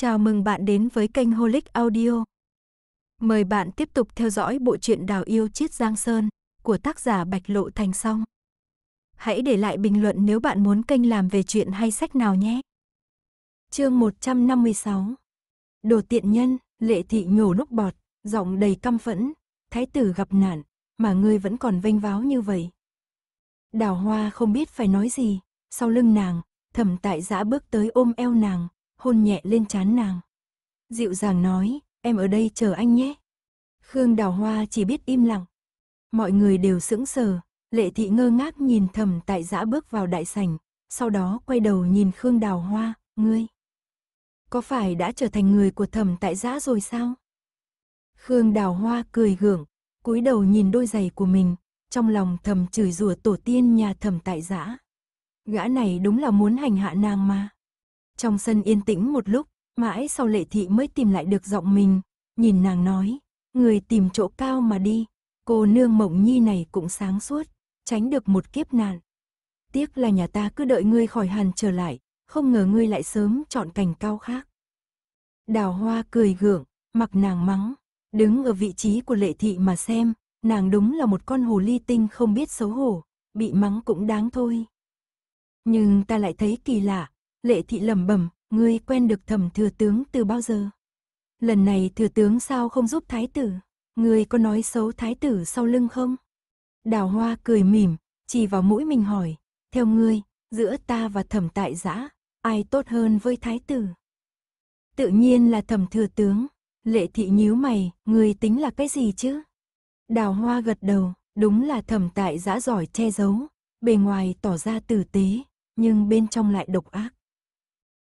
Chào mừng bạn đến với kênh Holic Audio. Mời bạn tiếp tục theo dõi bộ truyện Đào yêu chiết Giang Sơn của tác giả Bạch Lộ Thành Song. Hãy để lại bình luận nếu bạn muốn kênh làm về chuyện hay sách nào nhé. Chương 156. Đồ tiện nhân, Lệ thị nhổ núc bọt, giọng đầy căm phẫn, thái tử gặp nạn mà ngươi vẫn còn vênh váo như vậy. Đào Hoa không biết phải nói gì, sau lưng nàng, Thẩm Tại Giã bước tới ôm eo nàng, hôn nhẹ lên trán nàng. Dịu dàng nói, em ở đây chờ anh nhé. Khương Đào Hoa chỉ biết im lặng. Mọi người đều sững sờ, Lệ Thị ngơ ngác nhìn thầm tại giã bước vào đại sảnh, sau đó quay đầu nhìn Khương Đào Hoa, ngươi. Có phải đã trở thành người của thầm tại giã rồi sao? Khương Đào Hoa cười gượng, cúi đầu nhìn đôi giày của mình, trong lòng thầm chửi rủa tổ tiên nhà thầm tại giã. Gã này đúng là muốn hành hạ nàng mà. Trong sân yên tĩnh một lúc, mãi sau lệ thị mới tìm lại được giọng mình, nhìn nàng nói, người tìm chỗ cao mà đi, cô nương mộng nhi này cũng sáng suốt, tránh được một kiếp nạn. Tiếc là nhà ta cứ đợi ngươi khỏi hàn trở lại, không ngờ ngươi lại sớm chọn cành cao khác. Đào hoa cười gượng, mặc nàng mắng, đứng ở vị trí của lệ thị mà xem, nàng đúng là một con hồ ly tinh không biết xấu hổ, bị mắng cũng đáng thôi. Nhưng ta lại thấy kỳ lạ, Lệ thị lẩm bẩm, ngươi quen được thẩm thừa tướng từ bao giờ? Lần này thừa tướng sao không giúp thái tử? Ngươi có nói xấu thái tử sau lưng không? Đào hoa cười mỉm, chỉ vào mũi mình hỏi, theo ngươi, giữa ta và thẩm tại giã, ai tốt hơn với thái tử? Tự nhiên là thẩm thừa tướng, lệ thị nhíu mày, ngươi tính là cái gì chứ? Đào hoa gật đầu, đúng là thẩm tại giã giỏi che giấu, bề ngoài tỏ ra tử tế, nhưng bên trong lại độc ác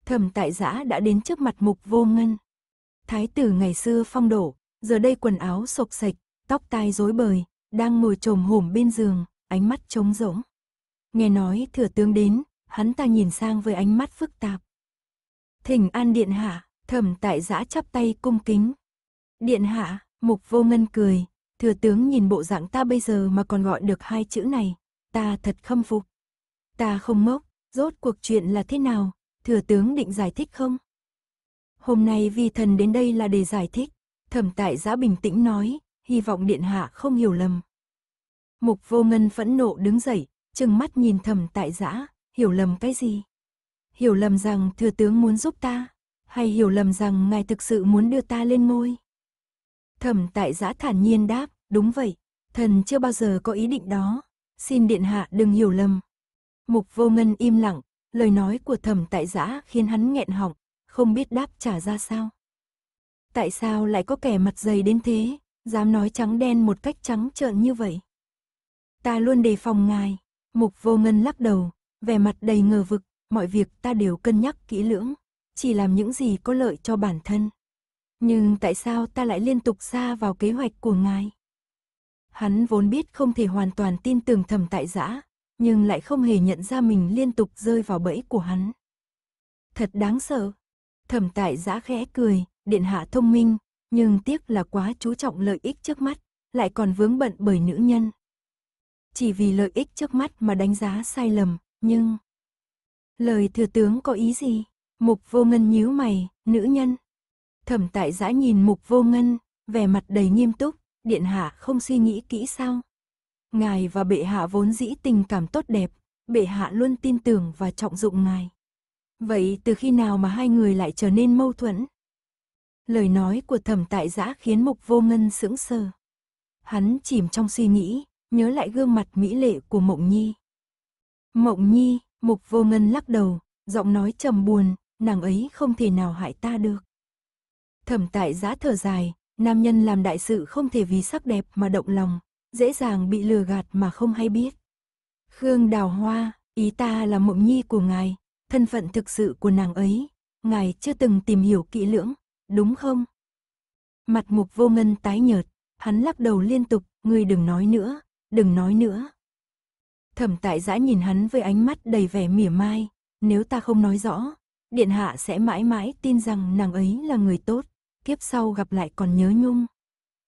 thẩm tại giã đã đến trước mặt mục vô ngân. Thái tử ngày xưa phong đổ, giờ đây quần áo sộc sạch, tóc tai rối bời, đang ngồi trồm hổm bên giường, ánh mắt trống rỗng. Nghe nói thừa tướng đến, hắn ta nhìn sang với ánh mắt phức tạp. Thỉnh an điện hạ, thẩm tại giã chắp tay cung kính. Điện hạ, mục vô ngân cười, thừa tướng nhìn bộ dạng ta bây giờ mà còn gọi được hai chữ này, ta thật khâm phục. Ta không mốc, rốt cuộc chuyện là thế nào, thừa tướng định giải thích không? Hôm nay vi thần đến đây là để giải thích, thẩm tại giã bình tĩnh nói, hy vọng điện hạ không hiểu lầm. Mục vô ngân phẫn nộ đứng dậy, chừng mắt nhìn thẩm tại giã, hiểu lầm cái gì? Hiểu lầm rằng thừa tướng muốn giúp ta, hay hiểu lầm rằng ngài thực sự muốn đưa ta lên ngôi? Thẩm tại giã thản nhiên đáp, đúng vậy, thần chưa bao giờ có ý định đó, xin điện hạ đừng hiểu lầm. Mục vô ngân im lặng, Lời nói của thẩm tại giã khiến hắn nghẹn họng, không biết đáp trả ra sao. Tại sao lại có kẻ mặt dày đến thế, dám nói trắng đen một cách trắng trợn như vậy? Ta luôn đề phòng ngài, mục vô ngân lắc đầu, vẻ mặt đầy ngờ vực, mọi việc ta đều cân nhắc kỹ lưỡng, chỉ làm những gì có lợi cho bản thân. Nhưng tại sao ta lại liên tục xa vào kế hoạch của ngài? Hắn vốn biết không thể hoàn toàn tin tưởng thẩm tại giã, nhưng lại không hề nhận ra mình liên tục rơi vào bẫy của hắn. Thật đáng sợ. Thẩm tại giã khẽ cười, điện hạ thông minh, nhưng tiếc là quá chú trọng lợi ích trước mắt, lại còn vướng bận bởi nữ nhân. Chỉ vì lợi ích trước mắt mà đánh giá sai lầm, nhưng... Lời thừa tướng có ý gì? Mục vô ngân nhíu mày, nữ nhân. Thẩm tại giã nhìn mục vô ngân, vẻ mặt đầy nghiêm túc, điện hạ không suy nghĩ kỹ sao? Ngài và bệ hạ vốn dĩ tình cảm tốt đẹp, bệ hạ luôn tin tưởng và trọng dụng ngài. Vậy từ khi nào mà hai người lại trở nên mâu thuẫn? Lời nói của thẩm tại giã khiến mục vô ngân sững sờ. Hắn chìm trong suy nghĩ, nhớ lại gương mặt mỹ lệ của mộng nhi. Mộng nhi, mục vô ngân lắc đầu, giọng nói trầm buồn, nàng ấy không thể nào hại ta được. Thẩm tại giã thở dài, nam nhân làm đại sự không thể vì sắc đẹp mà động lòng, dễ dàng bị lừa gạt mà không hay biết. Khương Đào Hoa, ý ta là mộng nhi của ngài, thân phận thực sự của nàng ấy, ngài chưa từng tìm hiểu kỹ lưỡng, đúng không? Mặt mục vô ngân tái nhợt, hắn lắc đầu liên tục, ngươi đừng nói nữa, đừng nói nữa. Thẩm tại giã nhìn hắn với ánh mắt đầy vẻ mỉa mai, nếu ta không nói rõ, điện hạ sẽ mãi mãi tin rằng nàng ấy là người tốt, kiếp sau gặp lại còn nhớ nhung.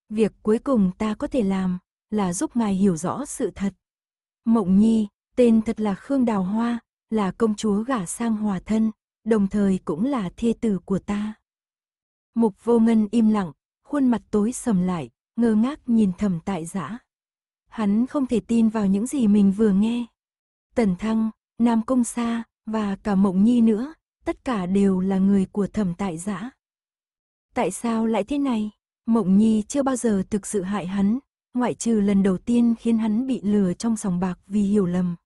Việc cuối cùng ta có thể làm là giúp ngài hiểu rõ sự thật. Mộng Nhi, tên thật là Khương Đào Hoa, là công chúa gả sang hòa thân, đồng thời cũng là thê tử của ta. Mục vô ngân im lặng, khuôn mặt tối sầm lại, ngơ ngác nhìn thầm tại giã. Hắn không thể tin vào những gì mình vừa nghe. Tần Thăng, Nam Công Sa và cả Mộng Nhi nữa, tất cả đều là người của thẩm tại giã. Tại sao lại thế này? Mộng Nhi chưa bao giờ thực sự hại hắn, ngoại trừ lần đầu tiên khiến hắn bị lừa trong sòng bạc vì hiểu lầm.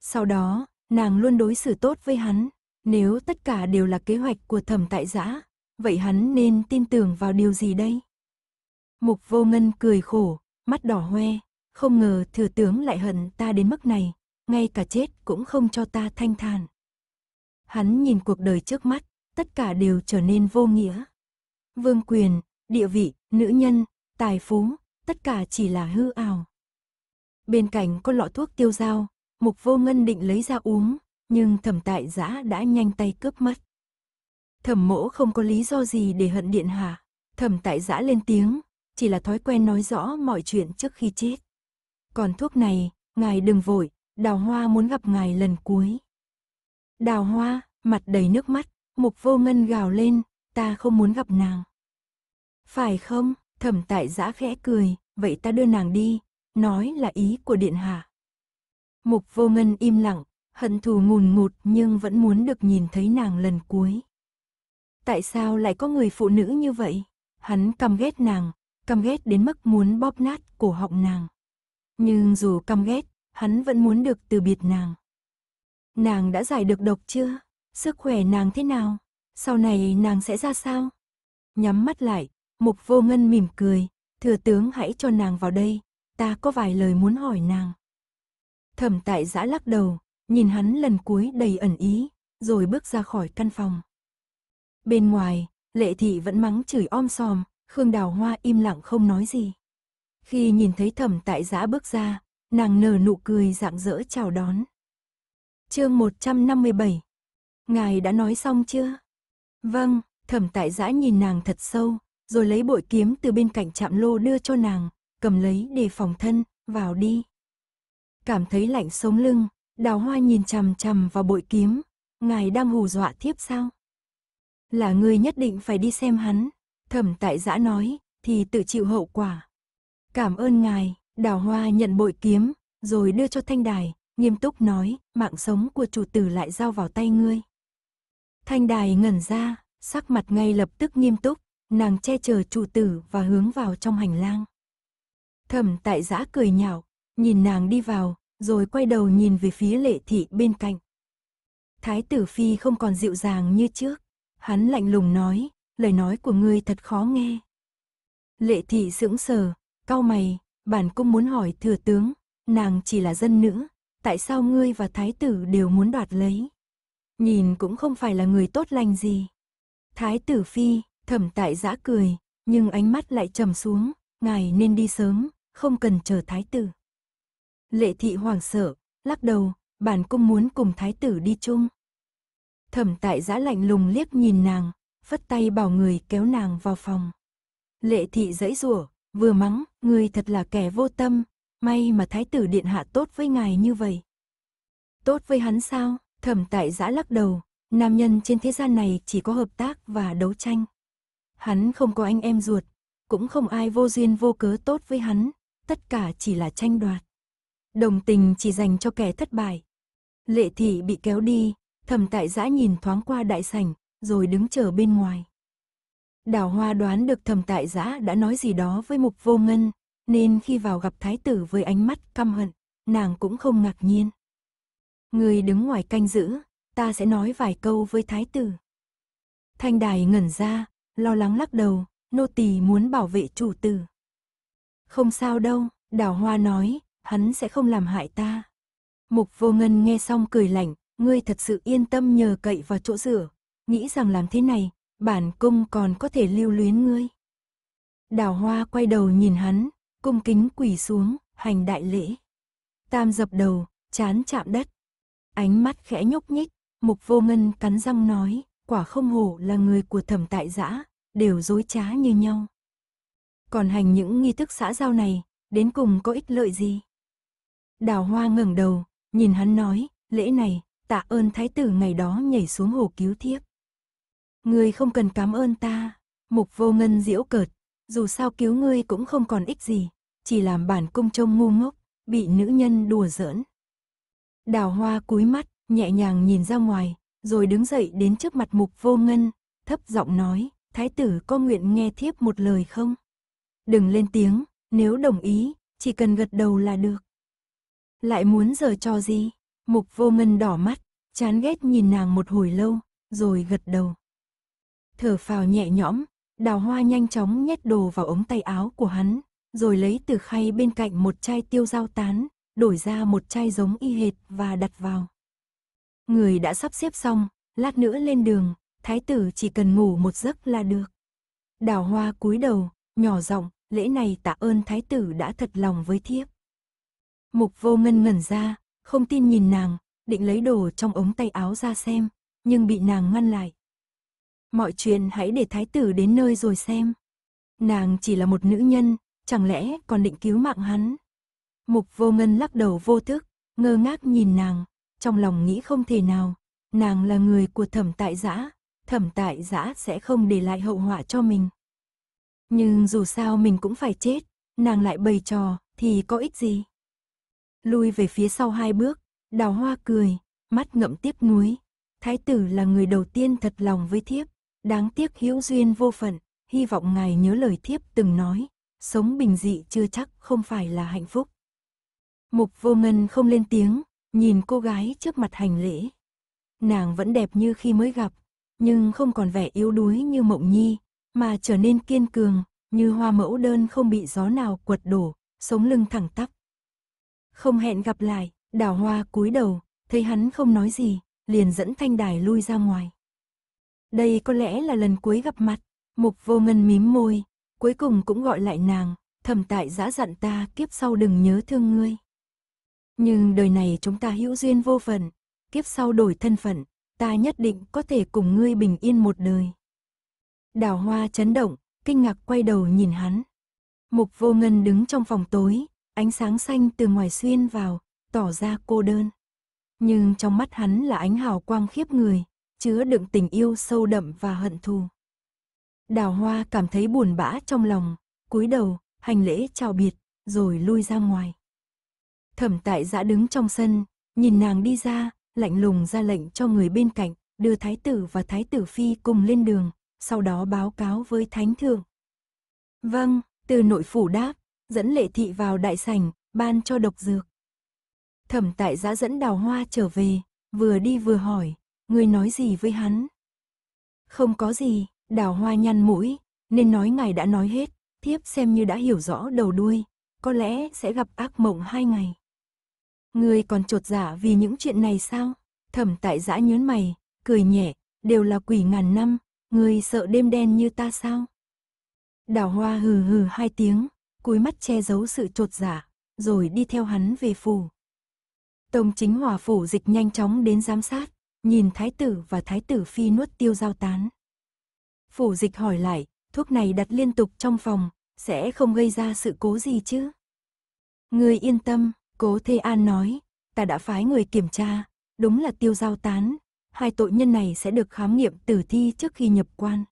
Sau đó, nàng luôn đối xử tốt với hắn, nếu tất cả đều là kế hoạch của thẩm tại giã, vậy hắn nên tin tưởng vào điều gì đây? Mục vô ngân cười khổ, mắt đỏ hoe, không ngờ thừa tướng lại hận ta đến mức này, ngay cả chết cũng không cho ta thanh thản. Hắn nhìn cuộc đời trước mắt, tất cả đều trở nên vô nghĩa. Vương quyền, địa vị, nữ nhân, tài phú, tất cả chỉ là hư ảo. Bên cạnh có lọ thuốc tiêu dao, mục vô ngân định lấy ra uống, nhưng thẩm tại giã đã nhanh tay cướp mất. Thẩm mỗ không có lý do gì để hận điện hạ, thẩm tại giã lên tiếng, chỉ là thói quen nói rõ mọi chuyện trước khi chết. Còn thuốc này, ngài đừng vội, đào hoa muốn gặp ngài lần cuối. Đào hoa, mặt đầy nước mắt, mục vô ngân gào lên, ta không muốn gặp nàng. Phải không? Thẩm tại giã khẽ cười, vậy ta đưa nàng đi, nói là ý của điện hạ. Mục vô ngân im lặng, hận thù ngùn ngụt nhưng vẫn muốn được nhìn thấy nàng lần cuối. Tại sao lại có người phụ nữ như vậy? Hắn căm ghét nàng, căm ghét đến mức muốn bóp nát cổ họng nàng. Nhưng dù căm ghét, hắn vẫn muốn được từ biệt nàng. Nàng đã giải được độc chưa? Sức khỏe nàng thế nào? Sau này nàng sẽ ra sao? Nhắm mắt lại, Mục vô ngân mỉm cười, thừa tướng hãy cho nàng vào đây, ta có vài lời muốn hỏi nàng. Thẩm tại giã lắc đầu, nhìn hắn lần cuối đầy ẩn ý, rồi bước ra khỏi căn phòng. Bên ngoài, lệ thị vẫn mắng chửi om sòm, Khương Đào Hoa im lặng không nói gì. Khi nhìn thấy thẩm tại giã bước ra, nàng nở nụ cười rạng rỡ chào đón. chương 157 Ngài đã nói xong chưa? Vâng, thẩm tại giã nhìn nàng thật sâu, rồi lấy bội kiếm từ bên cạnh chạm lô đưa cho nàng, cầm lấy để phòng thân, vào đi. Cảm thấy lạnh sống lưng, đào hoa nhìn chằm chằm vào bội kiếm, ngài đang hù dọa thiếp sao? Là ngươi nhất định phải đi xem hắn, thẩm tại giã nói, thì tự chịu hậu quả. Cảm ơn ngài, đào hoa nhận bội kiếm, rồi đưa cho thanh đài, nghiêm túc nói, mạng sống của chủ tử lại giao vào tay ngươi. Thanh đài ngẩn ra, sắc mặt ngay lập tức nghiêm túc, nàng che chở chủ tử và hướng vào trong hành lang. Thẩm tại giã cười nhạo, nhìn nàng đi vào, rồi quay đầu nhìn về phía lệ thị bên cạnh. Thái tử Phi không còn dịu dàng như trước, hắn lạnh lùng nói, lời nói của ngươi thật khó nghe. Lệ thị sững sờ, cau mày, bản cũng muốn hỏi thừa tướng, nàng chỉ là dân nữ, tại sao ngươi và thái tử đều muốn đoạt lấy? Nhìn cũng không phải là người tốt lành gì. Thái tử Phi, Thẩm tại giã cười, nhưng ánh mắt lại trầm xuống, ngài nên đi sớm, không cần chờ thái tử. Lệ thị hoàng sợ, lắc đầu, bản cung muốn cùng thái tử đi chung. Thẩm tại giã lạnh lùng liếc nhìn nàng, phất tay bảo người kéo nàng vào phòng. Lệ thị dãy rủa, vừa mắng, người thật là kẻ vô tâm, may mà thái tử điện hạ tốt với ngài như vậy. Tốt với hắn sao? Thẩm tại giã lắc đầu, nam nhân trên thế gian này chỉ có hợp tác và đấu tranh. Hắn không có anh em ruột, cũng không ai vô duyên vô cớ tốt với hắn, tất cả chỉ là tranh đoạt. Đồng tình chỉ dành cho kẻ thất bại. Lệ thị bị kéo đi, thầm tại giã nhìn thoáng qua đại sảnh, rồi đứng chờ bên ngoài. Đào hoa đoán được thầm tại giã đã nói gì đó với mục vô ngân, nên khi vào gặp thái tử với ánh mắt căm hận, nàng cũng không ngạc nhiên. Người đứng ngoài canh giữ, ta sẽ nói vài câu với thái tử. Thanh đài ngẩn ra, lo lắng lắc đầu, nô tỳ muốn bảo vệ chủ tử. Không sao đâu, đào hoa nói, hắn sẽ không làm hại ta. Mục vô ngân nghe xong cười lạnh, ngươi thật sự yên tâm nhờ cậy vào chỗ rửa, nghĩ rằng làm thế này, bản cung còn có thể lưu luyến ngươi. Đào hoa quay đầu nhìn hắn, cung kính quỳ xuống, hành đại lễ. Tam dập đầu, chán chạm đất. Ánh mắt khẽ nhúc nhích, mục vô ngân cắn răng nói, quả không hổ là người của thẩm tại giã, đều dối trá như nhau. Còn hành những nghi thức xã giao này, đến cùng có ích lợi gì? Đào hoa ngẩng đầu, nhìn hắn nói, lễ này, tạ ơn thái tử ngày đó nhảy xuống hồ cứu thiếp. người không cần cảm ơn ta, mục vô ngân diễu cợt, dù sao cứu ngươi cũng không còn ích gì, chỉ làm bản cung trông ngu ngốc, bị nữ nhân đùa giỡn. Đào hoa cúi mắt, nhẹ nhàng nhìn ra ngoài, rồi đứng dậy đến trước mặt mục vô ngân, thấp giọng nói, thái tử có nguyện nghe thiếp một lời không? Đừng lên tiếng, nếu đồng ý, chỉ cần gật đầu là được. Lại muốn giờ cho gì? Mục vô ngân đỏ mắt, chán ghét nhìn nàng một hồi lâu, rồi gật đầu. Thở phào nhẹ nhõm, đào hoa nhanh chóng nhét đồ vào ống tay áo của hắn, rồi lấy từ khay bên cạnh một chai tiêu dao tán, đổi ra một chai giống y hệt và đặt vào. Người đã sắp xếp xong, lát nữa lên đường, thái tử chỉ cần ngủ một giấc là được. Đào hoa cúi đầu, nhỏ giọng, lễ này tạ ơn thái tử đã thật lòng với thiếp. Mục vô ngân ngẩn ra, không tin nhìn nàng, định lấy đồ trong ống tay áo ra xem, nhưng bị nàng ngăn lại. Mọi chuyện hãy để thái tử đến nơi rồi xem. Nàng chỉ là một nữ nhân, chẳng lẽ còn định cứu mạng hắn. Mục vô ngân lắc đầu vô thức, ngơ ngác nhìn nàng trong lòng nghĩ không thể nào, nàng là người của thẩm tại giã, thẩm tại giã sẽ không để lại hậu họa cho mình. Nhưng dù sao mình cũng phải chết, nàng lại bày trò, thì có ích gì? Lui về phía sau hai bước, đào hoa cười, mắt ngậm tiếp núi. Thái tử là người đầu tiên thật lòng với thiếp, đáng tiếc hữu duyên vô phận, hy vọng ngài nhớ lời thiếp từng nói, sống bình dị chưa chắc không phải là hạnh phúc. Mục vô ngân không lên tiếng, Nhìn cô gái trước mặt hành lễ. Nàng vẫn đẹp như khi mới gặp, nhưng không còn vẻ yếu đuối như mộng nhi, mà trở nên kiên cường, như hoa mẫu đơn không bị gió nào quật đổ, sống lưng thẳng tắp. Không hẹn gặp lại, đào hoa cúi đầu, thấy hắn không nói gì, liền dẫn thanh đài lui ra ngoài. Đây có lẽ là lần cuối gặp mặt, mục vô ngân mím môi, cuối cùng cũng gọi lại nàng, thầm tại giã dặn ta kiếp sau đừng nhớ thương ngươi. Nhưng đời này chúng ta hữu duyên vô phận, kiếp sau đổi thân phận, ta nhất định có thể cùng ngươi bình yên một đời. Đào hoa chấn động, kinh ngạc quay đầu nhìn hắn. Mục vô ngân đứng trong phòng tối, ánh sáng xanh từ ngoài xuyên vào, tỏ ra cô đơn. Nhưng trong mắt hắn là ánh hào quang khiếp người, chứa đựng tình yêu sâu đậm và hận thù. Đào hoa cảm thấy buồn bã trong lòng, cúi đầu, hành lễ chào biệt, rồi lui ra ngoài. Thẩm tại giã đứng trong sân, nhìn nàng đi ra, lạnh lùng ra lệnh cho người bên cạnh, đưa thái tử và thái tử phi cùng lên đường, sau đó báo cáo với thánh thượng. Vâng, từ nội phủ đáp, dẫn lệ thị vào đại sảnh, ban cho độc dược. Thẩm tại giã dẫn đào hoa trở về, vừa đi vừa hỏi, người nói gì với hắn? Không có gì, đào hoa nhăn mũi, nên nói ngài đã nói hết, thiếp xem như đã hiểu rõ đầu đuôi, có lẽ sẽ gặp ác mộng hai ngày. Ngươi còn trột giả dạ vì những chuyện này sao? Thẩm tại giã nhớn mày, cười nhẹ, đều là quỷ ngàn năm, ngươi sợ đêm đen như ta sao? Đào hoa hừ hừ hai tiếng, cúi mắt che giấu sự trột giả, dạ, rồi đi theo hắn về phủ. Tông chính hòa phủ dịch nhanh chóng đến giám sát, nhìn thái tử và thái tử phi nuốt tiêu giao tán. Phủ dịch hỏi lại, thuốc này đặt liên tục trong phòng, sẽ không gây ra sự cố gì chứ? Ngươi yên tâm, Cố Thế An nói, ta đã phái người kiểm tra, đúng là tiêu giao tán, hai tội nhân này sẽ được khám nghiệm tử thi trước khi nhập quan.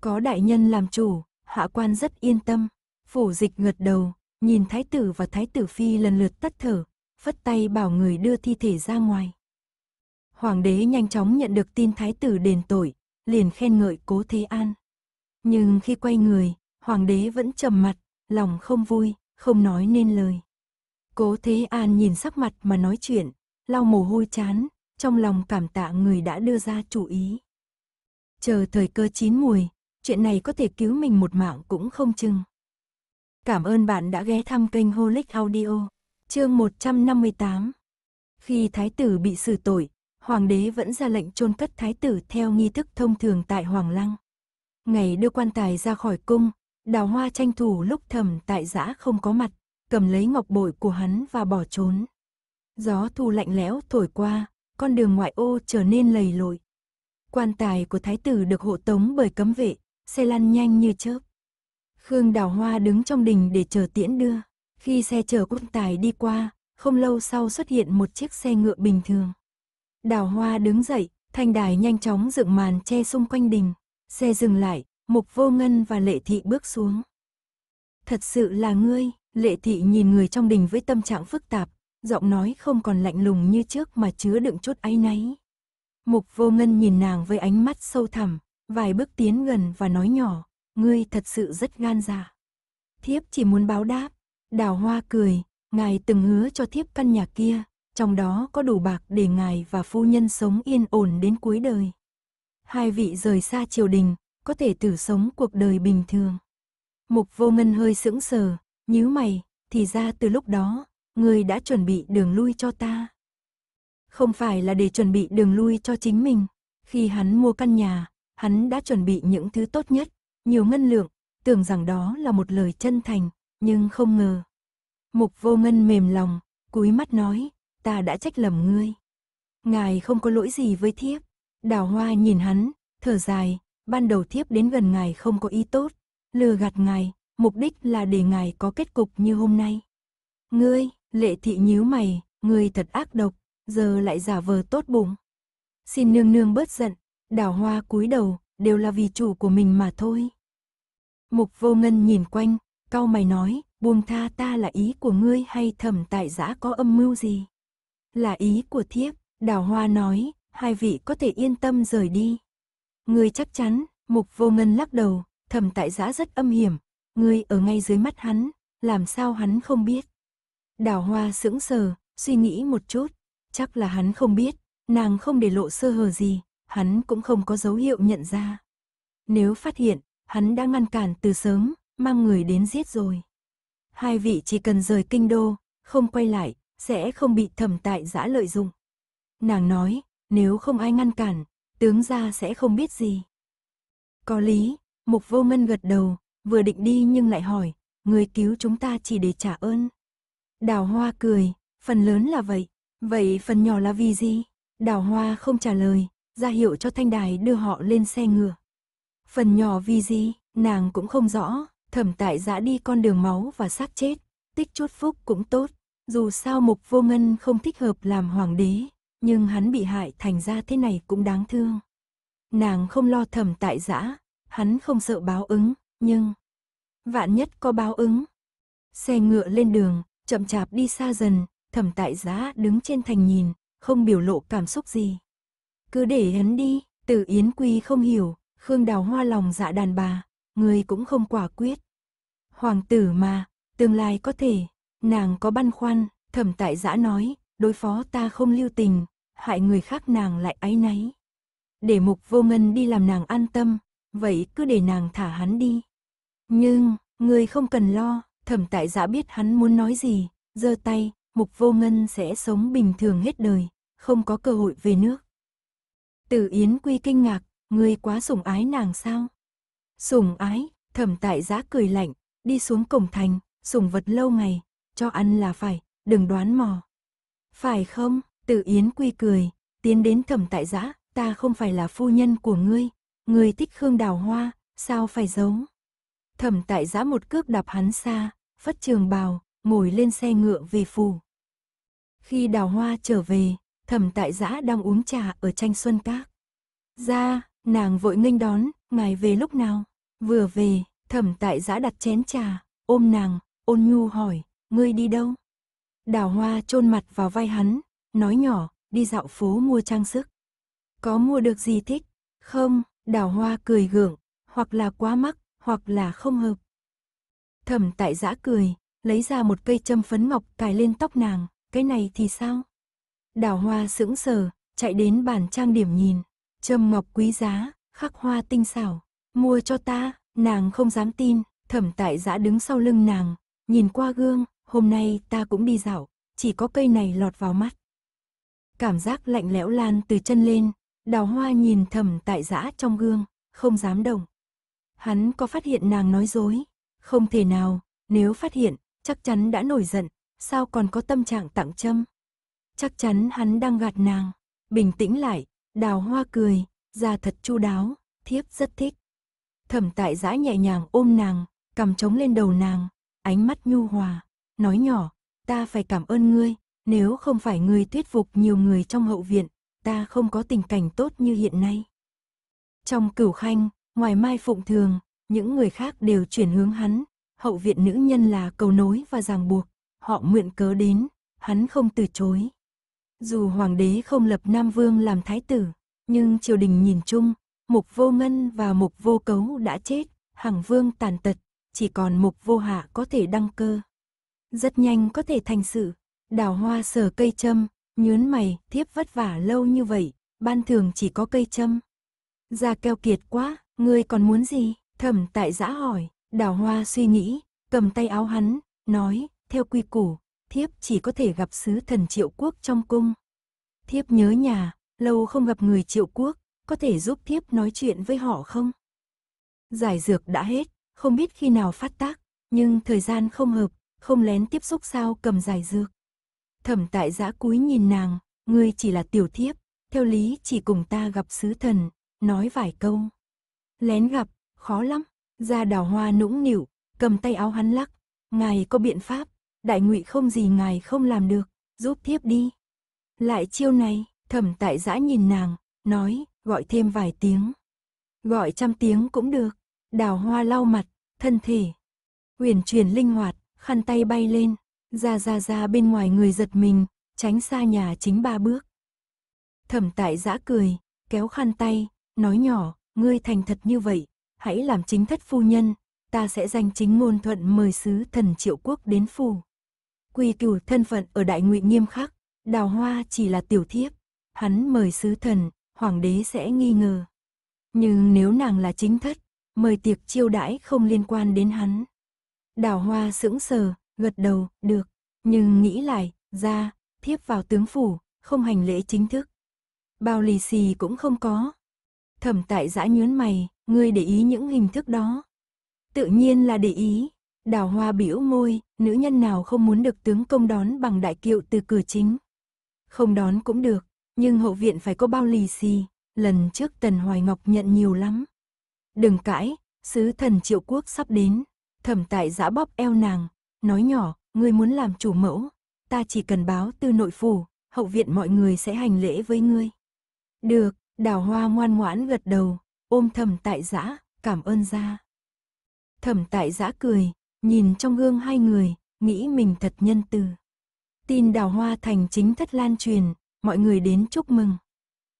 Có đại nhân làm chủ, hạ quan rất yên tâm, phủ dịch ngật đầu, nhìn thái tử và thái tử phi lần lượt tắt thở, phất tay bảo người đưa thi thể ra ngoài. Hoàng đế nhanh chóng nhận được tin thái tử đền tội, liền khen ngợi cố thế an. Nhưng khi quay người, hoàng đế vẫn trầm mặt, lòng không vui, không nói nên lời. Cố Thế An nhìn sắc mặt mà nói chuyện, lau mồ hôi chán, trong lòng cảm tạ người đã đưa ra chủ ý. Chờ thời cơ chín mùi, chuyện này có thể cứu mình một mạng cũng không chừng. Cảm ơn bạn đã ghé thăm kênh Holic Audio, chương 158. Khi thái tử bị xử tội, hoàng đế vẫn ra lệnh chôn cất thái tử theo nghi thức thông thường tại Hoàng Lăng. Ngày đưa quan tài ra khỏi cung, đào hoa tranh thủ lúc thầm tại giã không có mặt, cầm lấy ngọc bội của hắn và bỏ trốn. Gió thu lạnh lẽo thổi qua, con đường ngoại ô trở nên lầy lội. Quan tài của thái tử được hộ tống bởi cấm vệ, xe lăn nhanh như chớp. Khương Đào Hoa đứng trong đình để chờ tiễn đưa. Khi xe chở quan tài đi qua, không lâu sau xuất hiện một chiếc xe ngựa bình thường. Đào Hoa đứng dậy, thanh đài nhanh chóng dựng màn che xung quanh đình. Xe dừng lại, Mục Vô Ngân và Lệ Thị bước xuống. Thật sự là ngươi, Lệ thị nhìn người trong đình với tâm trạng phức tạp, giọng nói không còn lạnh lùng như trước mà chứa đựng chút áy náy. Mục vô ngân nhìn nàng với ánh mắt sâu thẳm, vài bước tiến gần và nói nhỏ, ngươi thật sự rất gan dạ. Thiếp chỉ muốn báo đáp, đào hoa cười, ngài từng hứa cho thiếp căn nhà kia, trong đó có đủ bạc để ngài và phu nhân sống yên ổn đến cuối đời. Hai vị rời xa triều đình, có thể tử sống cuộc đời bình thường. Mục vô ngân hơi sững sờ, Nhíu mày, thì ra từ lúc đó, người đã chuẩn bị đường lui cho ta. Không phải là để chuẩn bị đường lui cho chính mình. Khi hắn mua căn nhà, hắn đã chuẩn bị những thứ tốt nhất, nhiều ngân lượng, tưởng rằng đó là một lời chân thành, nhưng không ngờ. Mục vô ngân mềm lòng, cúi mắt nói, ta đã trách lầm ngươi. Ngài không có lỗi gì với thiếp. Đào hoa nhìn hắn, thở dài, ban đầu thiếp đến gần ngài không có ý tốt, lừa gạt ngài, mục đích là để ngài có kết cục như hôm nay. Ngươi, lệ thị nhíu mày, ngươi thật ác độc, giờ lại giả vờ tốt bụng. Xin nương nương bớt giận, đào hoa cúi đầu, đều là vì chủ của mình mà thôi. Mục vô ngân nhìn quanh, cau mày nói, buông tha ta là ý của ngươi hay thẩm tại giã có âm mưu gì? Là ý của thiếp, đào hoa nói, hai vị có thể yên tâm rời đi. Ngươi chắc chắn, mục vô ngân lắc đầu, thẩm tại giã rất âm hiểm, ngươi ở ngay dưới mắt hắn, làm sao hắn không biết. Đào hoa sững sờ, suy nghĩ một chút, chắc là hắn không biết, nàng không để lộ sơ hở gì, hắn cũng không có dấu hiệu nhận ra. Nếu phát hiện, hắn đã ngăn cản từ sớm, mang người đến giết rồi. Hai vị chỉ cần rời kinh đô, không quay lại, sẽ không bị thẩm tại giã lợi dụng. Nàng nói, nếu không ai ngăn cản, tướng gia sẽ không biết gì. Có lý, mục vô ngân gật đầu, vừa định đi nhưng lại hỏi, người cứu chúng ta chỉ để trả ơn. Đào hoa cười, phần lớn là vậy, vậy phần nhỏ là vì gì? Đào hoa không trả lời, ra hiệu cho thanh đài đưa họ lên xe ngựa. Phần nhỏ vì gì, nàng cũng không rõ, thẩm tại dã đi con đường máu và xác chết, tích chút phúc cũng tốt, dù sao mục vô ngân không thích hợp làm hoàng đế, nhưng hắn bị hại thành ra thế này cũng đáng thương. Nàng không lo thẩm tại dã hắn không sợ báo ứng, nhưng vạn nhất có báo ứng. Xe ngựa lên đường, chậm chạp đi xa dần, thẩm tại giá đứng trên thành nhìn, không biểu lộ cảm xúc gì. Cứ để hắn đi, từ Yến Quy không hiểu, Khương Đào Hoa lòng dạ đàn bà, người cũng không quả quyết. Hoàng tử mà, tương lai có thể, nàng có băn khoăn, thẩm tại giã nói, đối phó ta không lưu tình, hại người khác nàng lại áy náy. Để mục vô ngân đi làm nàng an tâm, vậy cứ để nàng thả hắn đi. Nhưng, người không cần lo, thẩm tại giả biết hắn muốn nói gì, giơ tay, mục vô ngân sẽ sống bình thường hết đời, không có cơ hội về nước. Tử Yến Quy kinh ngạc, người quá sủng ái nàng sao? Sủng ái, thẩm tại giã cười lạnh, đi xuống cổng thành, sủng vật lâu ngày, cho ăn là phải, đừng đoán mò. Phải không? Tử Yến Quy cười, tiến đến thẩm tại giã, ta không phải là phu nhân của ngươi, ngươi thích hương Đào Hoa, sao phải giống Thẩm tại giã một cước đạp hắn xa, phất trường bào, ngồi lên xe ngựa về phủ. Khi đào hoa trở về, thẩm tại giã đang uống trà ở tranh xuân các. Ra, nàng vội nghênh đón, ngài về lúc nào? Vừa về, thẩm tại giã đặt chén trà, ôm nàng, ôn nhu hỏi, ngươi đi đâu? Đào hoa chôn mặt vào vai hắn, nói nhỏ, đi dạo phố mua trang sức. Có mua được gì thích? Không, đào hoa cười gượng, hoặc là quá mắc, hoặc là không hợp. Thẩm tại giã cười, lấy ra một cây châm phấn ngọc cài lên tóc nàng, cái này thì sao? Đào hoa sững sờ, chạy đến bàn trang điểm nhìn, châm ngọc quý giá, khắc hoa tinh xảo, mua cho ta, nàng không dám tin, thẩm tại giã đứng sau lưng nàng, nhìn qua gương, hôm nay ta cũng đi dạo, chỉ có cây này lọt vào mắt. Cảm giác lạnh lẽo lan từ chân lên, đào hoa nhìn thẩm tại giã trong gương, không dám động. Hắn có phát hiện nàng nói dối? Không thể nào, nếu phát hiện, chắc chắn đã nổi giận, sao còn có tâm trạng tặng châm? Chắc chắn hắn đang gạt nàng. Bình tĩnh lại, đào hoa cười, ra thật chu đáo, thiếp rất thích. Thẩm tại giã nhẹ nhàng ôm nàng, cầm trống lên đầu nàng, ánh mắt nhu hòa, nói nhỏ, ta phải cảm ơn ngươi, nếu không phải ngươi thuyết phục nhiều người trong hậu viện, ta không có tình cảnh tốt như hiện nay. Trong cửu khanh, Ngoài Mai Phụng Thường, những người khác đều chuyển hướng hắn, hậu viện nữ nhân là cầu nối và ràng buộc, họ mượn cớ đến, hắn không từ chối. Dù hoàng đế không lập Nam Vương làm thái tử, nhưng triều đình nhìn chung, Mục Vô Ngân và Mục Vô Cấu đã chết, Hằng Vương tàn tật, chỉ còn Mục Vô Hạ có thể đăng cơ. Rất nhanh có thể thành sự, đào hoa sờ cây châm, nhớn mày, thiếp vất vả lâu như vậy, ban thường chỉ có cây châm. Da keo kiệt quá, Ngươi còn muốn gì? Thẩm tại giã hỏi, đào hoa suy nghĩ, cầm tay áo hắn, nói, theo quy củ, thiếp chỉ có thể gặp sứ thần triệu quốc trong cung. Thiếp nhớ nhà, lâu không gặp người triệu quốc, có thể giúp thiếp nói chuyện với họ không? Giải dược đã hết, không biết khi nào phát tác, nhưng thời gian không hợp, không lén tiếp xúc sao cầm giải dược. Thẩm tại giã cúi nhìn nàng, ngươi chỉ là tiểu thiếp, theo lý chỉ cùng ta gặp sứ thần, nói vài câu lén gặp, khó lắm. Gia đào hoa nũng nịu, cầm tay áo hắn lắc. Ngài có biện pháp, đại ngụy không gì ngài không làm được, giúp thiếp đi. Lại chiêu này, thẩm tại giã nhìn nàng, nói, gọi thêm vài tiếng. Gọi trăm tiếng cũng được, đào hoa lau mặt, thân thể. Huyền chuyển linh hoạt, khăn tay bay lên, ra ra ra bên ngoài người giật mình, tránh xa nhà chính ba bước. Thẩm tại giã cười, kéo khăn tay, nói nhỏ, ngươi thành thật như vậy, hãy làm chính thất phu nhân, ta sẽ danh chính ngôn thuận mời sứ thần triệu quốc đến phù. Quy cửu thân phận ở đại ngụy nghiêm khắc, đào hoa chỉ là tiểu thiếp, hắn mời sứ thần, hoàng đế sẽ nghi ngờ. Nhưng nếu nàng là chính thất, mời tiệc chiêu đãi không liên quan đến hắn. Đào hoa sững sờ, gật đầu, được, nhưng nghĩ lại, ra, thiếp vào tướng phủ, không hành lễ chính thức. Bao lì xì cũng không có, Thẩm tại giã nhớn mày, ngươi để ý những hình thức đó. Tự nhiên là để ý. Đào hoa biểu môi, nữ nhân nào không muốn được tướng công đón bằng đại kiệu từ cửa chính. Không đón cũng được, nhưng hậu viện phải có bao lì xì. Lần trước Tần Hoài Ngọc nhận nhiều lắm. Đừng cãi, sứ thần triệu quốc sắp đến. Thẩm tại giã bóp eo nàng, nói nhỏ, ngươi muốn làm chủ mẫu. Ta chỉ cần báo từ nội phủ, hậu viện mọi người sẽ hành lễ với ngươi. Được, Đào hoa ngoan ngoãn gật đầu, ôm thầm tại giã, cảm ơn ra. Thầm tại giã cười, nhìn trong gương hai người, nghĩ mình thật nhân từ. Tin đào hoa thành chính thất lan truyền, mọi người đến chúc mừng.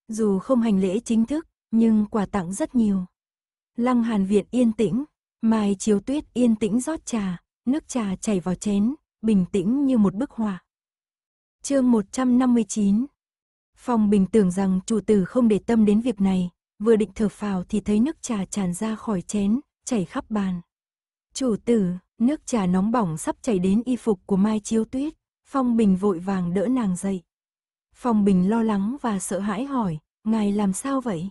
Dù không hành lễ chính thức, nhưng quà tặng rất nhiều. Lăng hàn viện yên tĩnh, mai chiếu tuyết yên tĩnh rót trà, nước trà chảy vào chén, bình tĩnh như một bức họa. Chương 159 Phong Bình tưởng rằng chủ tử không để tâm đến việc này, vừa định thở phào thì thấy nước trà tràn ra khỏi chén, chảy khắp bàn. Chủ tử, nước trà nóng bỏng sắp chảy đến y phục của Mai Chiếu Tuyết, Phong Bình vội vàng đỡ nàng dậy. Phong Bình lo lắng và sợ hãi hỏi, ngài làm sao vậy?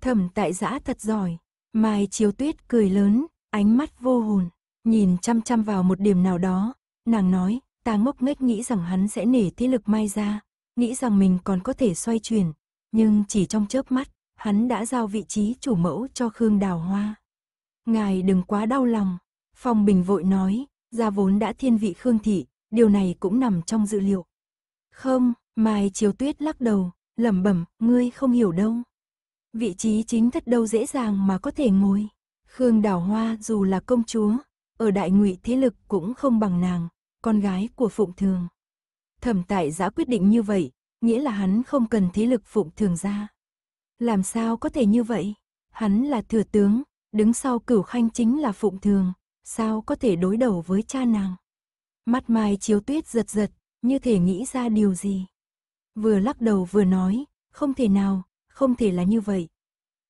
Thẩm tại giã thật giỏi, Mai Chiếu Tuyết cười lớn, ánh mắt vô hồn, nhìn chăm chăm vào một điểm nào đó, nàng nói, ta ngốc nghếch nghĩ rằng hắn sẽ nể thế lực Mai ra, nghĩ rằng mình còn có thể xoay chuyển, nhưng chỉ trong chớp mắt, hắn đã giao vị trí chủ mẫu cho Khương Đào Hoa. Ngài đừng quá đau lòng, Phong Bình vội nói, gia vốn đã thiên vị Khương Thị, điều này cũng nằm trong dự liệu. Không, Mai Chiếu Tuyết lắc đầu, lẩm bẩm, ngươi không hiểu đâu. Vị trí chính thất đâu dễ dàng mà có thể ngồi. Khương Đào Hoa dù là công chúa, ở đại ngụy thế lực cũng không bằng nàng, con gái của Phụng Thường. Thẩm tại giã quyết định như vậy, nghĩa là hắn không cần thế lực phụng thường ra Làm sao có thể như vậy? Hắn là thừa tướng, đứng sau cửu khanh chính là phụng thường, sao có thể đối đầu với cha nàng? Mắt mai chiếu tuyết giật giật, như thể nghĩ ra điều gì. Vừa lắc đầu vừa nói, không thể nào, không thể là như vậy.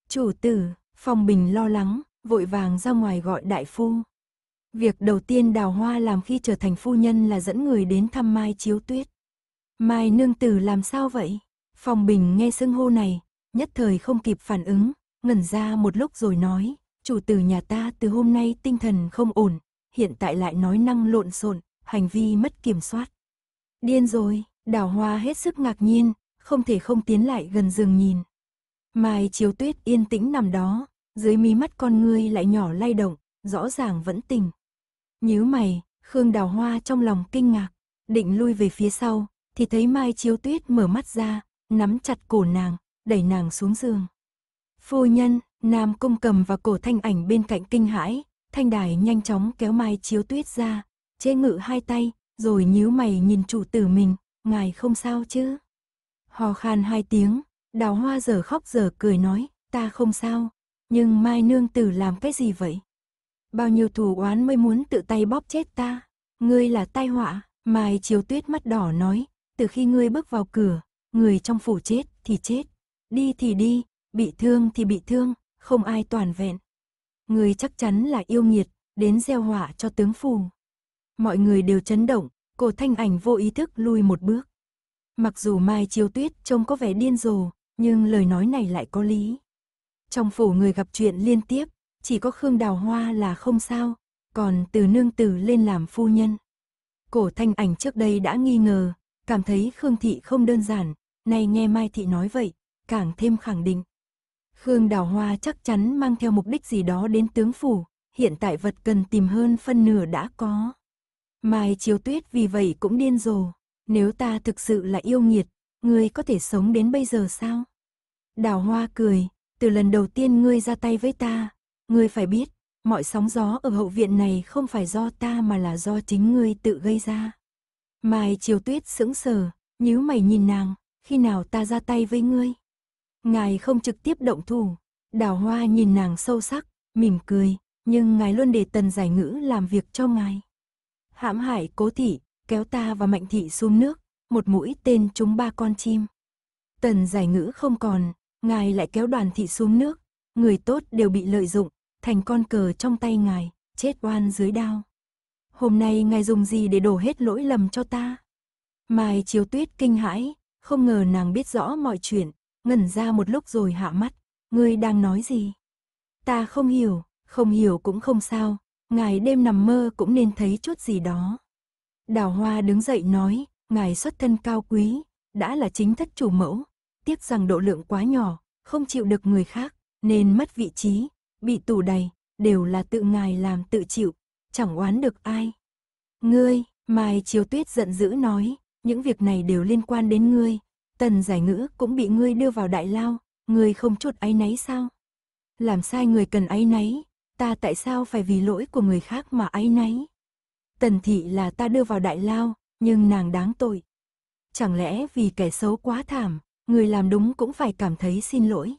Chủ tử, phòng Bình lo lắng, vội vàng ra ngoài gọi đại phu. Việc đầu tiên đào hoa làm khi trở thành phu nhân là dẫn người đến thăm Mai Chiếu Tuyết. Mai nương tử làm sao vậy? Phòng bình nghe xưng hô này, nhất thời không kịp phản ứng, ngẩn ra một lúc rồi nói, chủ tử nhà ta từ hôm nay tinh thần không ổn, hiện tại lại nói năng lộn xộn, hành vi mất kiểm soát. Điên rồi, đào hoa hết sức ngạc nhiên, không thể không tiến lại gần giường nhìn. Mai chiếu tuyết yên tĩnh nằm đó, dưới mí mắt con ngươi lại nhỏ lay động, rõ ràng vẫn tình Nhíu mày, Khương Đào Hoa trong lòng kinh ngạc, định lui về phía sau, thì thấy Mai Chiếu Tuyết mở mắt ra, nắm chặt cổ nàng, đẩy nàng xuống giường. Phu nhân, Nam Cung cầm và cổ thanh ảnh bên cạnh kinh hãi, thanh đài nhanh chóng kéo Mai Chiếu Tuyết ra, chế ngự hai tay, rồi nhíu mày nhìn chủ tử mình, ngài không sao chứ? Hò khan hai tiếng, đào hoa giờ khóc giờ cười nói, ta không sao, nhưng Mai Nương Tử làm cái gì vậy? bao nhiêu thù oán mới muốn tự tay bóp chết ta. Ngươi là tai họa, Mai Chiếu Tuyết mắt đỏ nói, từ khi ngươi bước vào cửa, người trong phủ chết thì chết, đi thì đi, bị thương thì bị thương, không ai toàn vẹn. Ngươi chắc chắn là yêu nghiệt, đến gieo họa cho tướng phủ. Mọi người đều chấn động, cổ thanh ảnh vô ý thức lui một bước. Mặc dù Mai Chiếu Tuyết trông có vẻ điên rồ, nhưng lời nói này lại có lý. Trong phủ người gặp chuyện liên tiếp, chỉ có Khương Đào Hoa là không sao, còn từ nương tử lên làm phu nhân. Cổ thanh ảnh trước đây đã nghi ngờ, cảm thấy Khương Thị không đơn giản, nay nghe Mai Thị nói vậy, càng thêm khẳng định. Khương Đào Hoa chắc chắn mang theo mục đích gì đó đến tướng phủ, hiện tại vật cần tìm hơn phân nửa đã có. Mai Chiếu Tuyết vì vậy cũng điên rồ, nếu ta thực sự là yêu nghiệt, ngươi có thể sống đến bây giờ sao? Đào Hoa cười, từ lần đầu tiên ngươi ra tay với ta, Ngươi phải biết, mọi sóng gió ở hậu viện này không phải do ta mà là do chính ngươi tự gây ra. Mai chiều tuyết sững sờ, nhíu mày nhìn nàng, khi nào ta ra tay với ngươi? Ngài không trực tiếp động thủ, đào hoa nhìn nàng sâu sắc, mỉm cười, nhưng ngài luôn để tần giải ngữ làm việc cho ngài. Hãm hại cố thị, kéo ta và mạnh thị xuống nước, một mũi tên trúng ba con chim. Tần giải ngữ không còn, ngài lại kéo đoàn thị xuống nước, người tốt đều bị lợi dụng, thành con cờ trong tay ngài, chết oan dưới đao. Hôm nay ngài dùng gì để đổ hết lỗi lầm cho ta? Mai chiếu tuyết kinh hãi, không ngờ nàng biết rõ mọi chuyện, ngẩn ra một lúc rồi hạ mắt, ngươi đang nói gì? Ta không hiểu, không hiểu cũng không sao, ngài đêm nằm mơ cũng nên thấy chút gì đó. Đào hoa đứng dậy nói, ngài xuất thân cao quý, đã là chính thất chủ mẫu, tiếc rằng độ lượng quá nhỏ, không chịu được người khác, nên mất vị trí, bị tù đầy, đều là tự ngài làm tự chịu, chẳng oán được ai. Ngươi, Mai Chiếu Tuyết giận dữ nói, những việc này đều liên quan đến ngươi, tần giải ngữ cũng bị ngươi đưa vào đại lao, ngươi không chút áy náy sao? Làm sai người cần áy náy, ta tại sao phải vì lỗi của người khác mà áy náy? Tần thị là ta đưa vào đại lao, nhưng nàng đáng tội. Chẳng lẽ vì kẻ xấu quá thảm, người làm đúng cũng phải cảm thấy xin lỗi?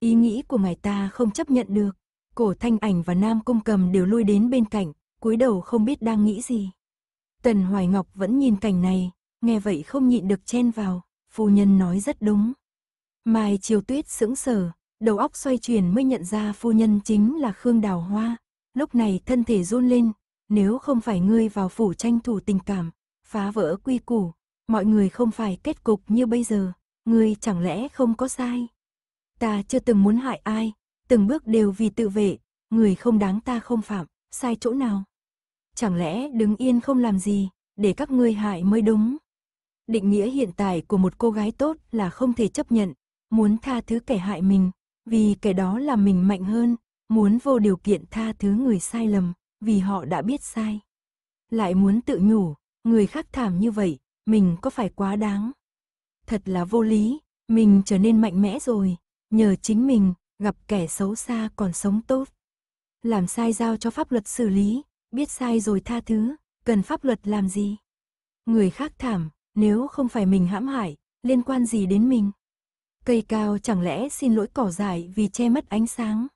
Ý nghĩ của ngài ta không chấp nhận được. Cổ thanh ảnh và nam cung cầm đều lui đến bên cạnh, cúi đầu không biết đang nghĩ gì. Tần Hoài Ngọc vẫn nhìn cảnh này, nghe vậy không nhịn được chen vào, phu nhân nói rất đúng. Mai chiều tuyết sững sờ, đầu óc xoay chuyển mới nhận ra phu nhân chính là Khương Đào Hoa. Lúc này thân thể run lên, nếu không phải ngươi vào phủ tranh thủ tình cảm, phá vỡ quy củ, mọi người không phải kết cục như bây giờ, ngươi chẳng lẽ không có sai. Ta chưa từng muốn hại ai, từng bước đều vì tự vệ, người không đáng ta không phạm, sai chỗ nào. Chẳng lẽ đứng yên không làm gì, để các ngươi hại mới đúng. Định nghĩa hiện tại của một cô gái tốt là không thể chấp nhận, muốn tha thứ kẻ hại mình, vì kẻ đó là mình mạnh hơn, muốn vô điều kiện tha thứ người sai lầm, vì họ đã biết sai. Lại muốn tự nhủ, người khác thảm như vậy, mình có phải quá đáng. Thật là vô lý, mình trở nên mạnh mẽ rồi, Nhờ chính mình, gặp kẻ xấu xa còn sống tốt. Làm sai giao cho pháp luật xử lý, biết sai rồi tha thứ, cần pháp luật làm gì? Người khác thảm, nếu không phải mình hãm hại, liên quan gì đến mình? Cây cao chẳng lẽ xin lỗi cỏ dài vì che mất ánh sáng?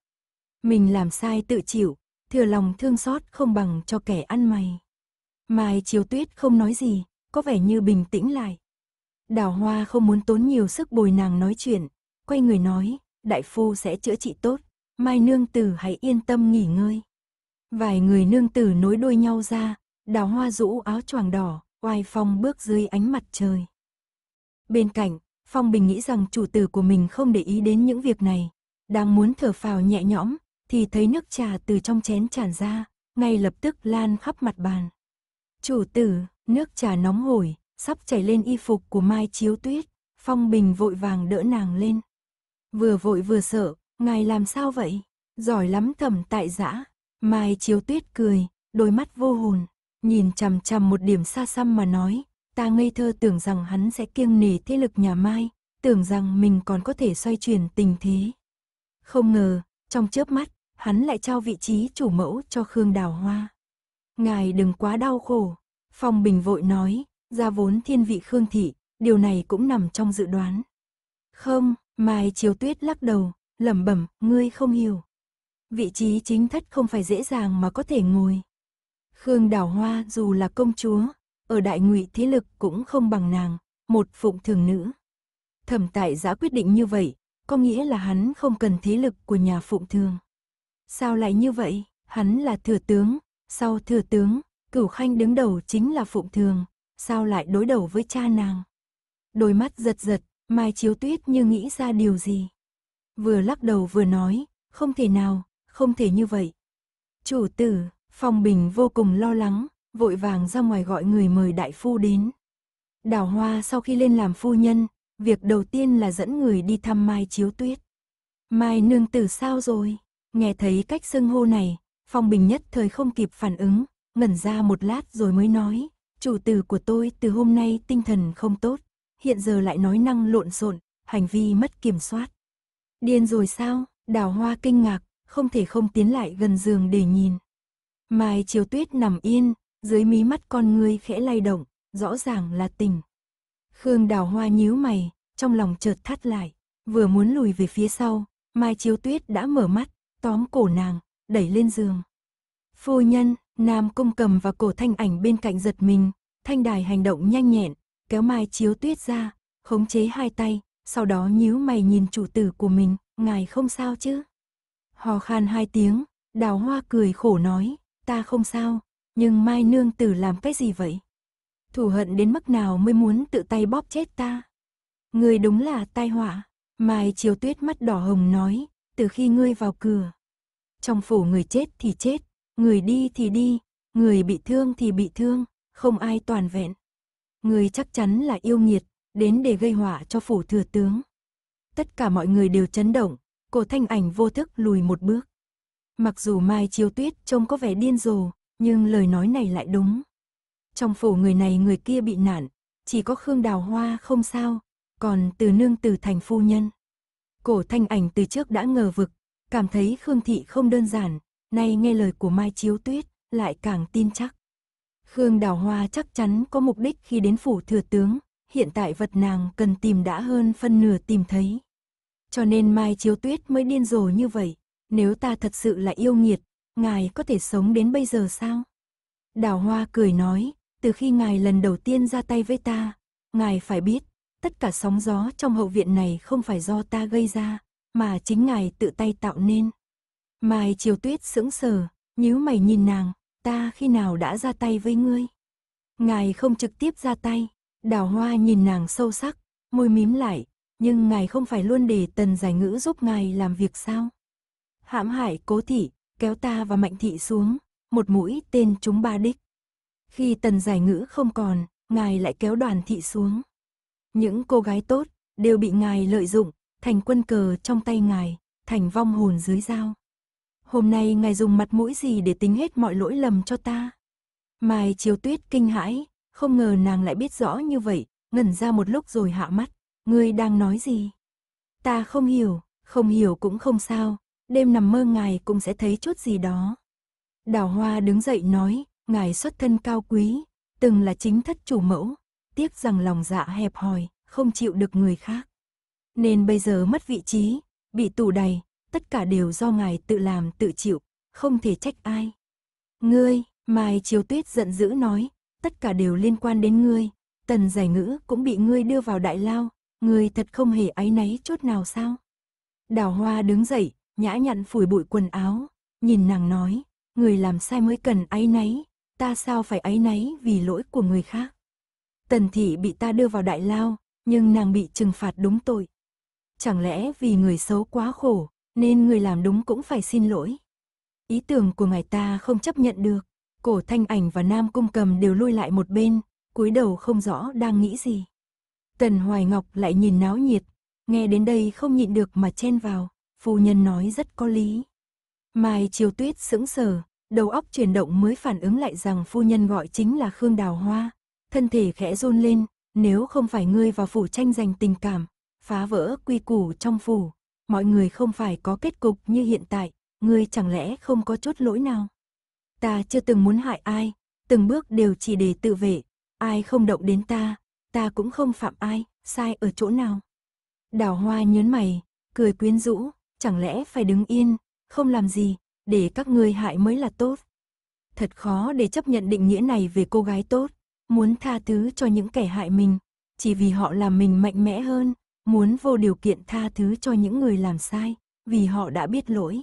Mình làm sai tự chịu, thừa lòng thương xót không bằng cho kẻ ăn mày. Mai chiều tuyết không nói gì, có vẻ như bình tĩnh lại. Đào hoa không muốn tốn nhiều sức bồi nàng nói chuyện, quay người nói, đại phu sẽ chữa trị tốt, mai nương tử hãy yên tâm nghỉ ngơi. Vài người nương tử nối đuôi nhau ra, đào hoa rũ áo choàng đỏ, oai phong bước dưới ánh mặt trời. Bên cạnh, Phong Bình nghĩ rằng chủ tử của mình không để ý đến những việc này, đang muốn thở phào nhẹ nhõm, thì thấy nước trà từ trong chén tràn ra, ngay lập tức lan khắp mặt bàn. Chủ tử, nước trà nóng hổi, sắp chảy lên y phục của Mai Chiếu Tuyết, Phong Bình vội vàng đỡ nàng lên vừa vội vừa sợ, ngài làm sao vậy? Giỏi lắm thẩm tại dã Mai chiếu tuyết cười, đôi mắt vô hồn, nhìn chằm chằm một điểm xa xăm mà nói, ta ngây thơ tưởng rằng hắn sẽ kiêng nể thế lực nhà Mai, tưởng rằng mình còn có thể xoay chuyển tình thế. Không ngờ, trong chớp mắt, hắn lại trao vị trí chủ mẫu cho Khương Đào Hoa. Ngài đừng quá đau khổ, Phong Bình vội nói, ra vốn thiên vị Khương Thị, điều này cũng nằm trong dự đoán. Không, Mai chiều tuyết lắc đầu, lẩm bẩm, ngươi không hiểu. Vị trí chính thất không phải dễ dàng mà có thể ngồi. Khương Đào Hoa dù là công chúa, ở đại ngụy thế lực cũng không bằng nàng, một phụng thường nữ. Thẩm tại giã quyết định như vậy, có nghĩa là hắn không cần thế lực của nhà phụng thường. Sao lại như vậy? Hắn là thừa tướng, sau thừa tướng, cửu khanh đứng đầu chính là phụng thường, sao lại đối đầu với cha nàng? Đôi mắt giật giật, Mai Chiếu Tuyết như nghĩ ra điều gì. Vừa lắc đầu vừa nói, không thể nào, không thể như vậy. Chủ tử, Phong Bình vô cùng lo lắng, vội vàng ra ngoài gọi người mời đại phu đến. Đào Hoa sau khi lên làm phu nhân, việc đầu tiên là dẫn người đi thăm Mai Chiếu Tuyết. Mai nương tử sao rồi? Nghe thấy cách xưng hô này, Phong Bình nhất thời không kịp phản ứng, ngẩn ra một lát rồi mới nói, chủ tử của tôi từ hôm nay tinh thần không tốt hiện giờ lại nói năng lộn xộn, hành vi mất kiểm soát. Điên rồi sao? Đào Hoa kinh ngạc, không thể không tiến lại gần giường để nhìn. Mai Chiều Tuyết nằm yên, dưới mí mắt con ngươi khẽ lay động, rõ ràng là tình. Khương Đào Hoa nhíu mày, trong lòng chợt thắt lại, vừa muốn lùi về phía sau, Mai Chiếu Tuyết đã mở mắt, tóm cổ nàng, đẩy lên giường. Phu nhân, Nam Cung Cầm và cổ thanh ảnh bên cạnh giật mình, thanh đài hành động nhanh nhẹn, kéo Mai Chiếu Tuyết ra, khống chế hai tay, sau đó nhíu mày nhìn chủ tử của mình, ngài không sao chứ? Hò khan hai tiếng, đào hoa cười khổ nói, ta không sao, nhưng Mai Nương Tử làm cái gì vậy? Thủ hận đến mức nào mới muốn tự tay bóp chết ta? Người đúng là tai họa, Mai Chiếu Tuyết mắt đỏ hồng nói, từ khi ngươi vào cửa. Trong phủ người chết thì chết, người đi thì đi, người bị thương thì bị thương, không ai toàn vẹn người chắc chắn là yêu nghiệt, đến để gây họa cho phủ thừa tướng. Tất cả mọi người đều chấn động, cổ thanh ảnh vô thức lùi một bước. Mặc dù Mai Chiếu Tuyết trông có vẻ điên rồ, nhưng lời nói này lại đúng. Trong phủ người này người kia bị nạn, chỉ có Khương Đào Hoa không sao, còn từ nương từ thành phu nhân. Cổ thanh ảnh từ trước đã ngờ vực, cảm thấy Khương Thị không đơn giản, nay nghe lời của Mai Chiếu Tuyết, lại càng tin chắc. Khương Đào Hoa chắc chắn có mục đích khi đến phủ thừa tướng, hiện tại vật nàng cần tìm đã hơn phân nửa tìm thấy. Cho nên Mai Chiếu Tuyết mới điên rồ như vậy, nếu ta thật sự là yêu nghiệt, ngài có thể sống đến bây giờ sao? Đào Hoa cười nói, từ khi ngài lần đầu tiên ra tay với ta, ngài phải biết, tất cả sóng gió trong hậu viện này không phải do ta gây ra, mà chính ngài tự tay tạo nên. Mai Chiều Tuyết sững sờ, nhíu mày nhìn nàng, ta khi nào đã ra tay với ngươi? Ngài không trực tiếp ra tay, đào hoa nhìn nàng sâu sắc, môi mím lại, nhưng ngài không phải luôn để tần giải ngữ giúp ngài làm việc sao? Hãm Hải cố thị, kéo ta và mạnh thị xuống, một mũi tên chúng ba đích. Khi tần giải ngữ không còn, ngài lại kéo đoàn thị xuống. Những cô gái tốt, đều bị ngài lợi dụng, thành quân cờ trong tay ngài, thành vong hồn dưới dao. Hôm nay ngài dùng mặt mũi gì để tính hết mọi lỗi lầm cho ta? Mai chiếu tuyết kinh hãi, không ngờ nàng lại biết rõ như vậy, ngẩn ra một lúc rồi hạ mắt. Ngươi đang nói gì? Ta không hiểu, không hiểu cũng không sao, đêm nằm mơ ngài cũng sẽ thấy chút gì đó. Đào Hoa đứng dậy nói, ngài xuất thân cao quý, từng là chính thất chủ mẫu, tiếc rằng lòng dạ hẹp hòi, không chịu được người khác. Nên bây giờ mất vị trí, bị tù đầy, tất cả đều do ngài tự làm tự chịu, không thể trách ai. Ngươi, Mai Chiếu Tuyết giận dữ nói, tất cả đều liên quan đến ngươi, tần giải ngữ cũng bị ngươi đưa vào đại lao, ngươi thật không hề áy náy chút nào sao? Đào Hoa đứng dậy, nhã nhặn phủi bụi quần áo, nhìn nàng nói, người làm sai mới cần áy náy, ta sao phải áy náy vì lỗi của người khác? Tần thị bị ta đưa vào đại lao, nhưng nàng bị trừng phạt đúng tội. Chẳng lẽ vì người xấu quá khổ, nên người làm đúng cũng phải xin lỗi. Ý tưởng của ngài ta không chấp nhận được. Cổ thanh ảnh và nam cung cầm đều lui lại một bên, cúi đầu không rõ đang nghĩ gì. Tần Hoài Ngọc lại nhìn náo nhiệt, nghe đến đây không nhịn được mà chen vào, phu nhân nói rất có lý. Mai Chiều Tuyết sững sờ, đầu óc chuyển động mới phản ứng lại rằng phu nhân gọi chính là Khương Đào Hoa, thân thể khẽ run lên, nếu không phải ngươi vào phủ tranh giành tình cảm, phá vỡ quy củ trong phủ, mọi người không phải có kết cục như hiện tại, ngươi chẳng lẽ không có chút lỗi nào? Ta chưa từng muốn hại ai, từng bước đều chỉ để tự vệ, ai không động đến ta, ta cũng không phạm ai, sai ở chỗ nào. Đào hoa nhớn mày, cười quyến rũ, chẳng lẽ phải đứng yên, không làm gì, để các ngươi hại mới là tốt. Thật khó để chấp nhận định nghĩa này về cô gái tốt, muốn tha thứ cho những kẻ hại mình, chỉ vì họ làm mình mạnh mẽ hơn, muốn vô điều kiện tha thứ cho những người làm sai, vì họ đã biết lỗi.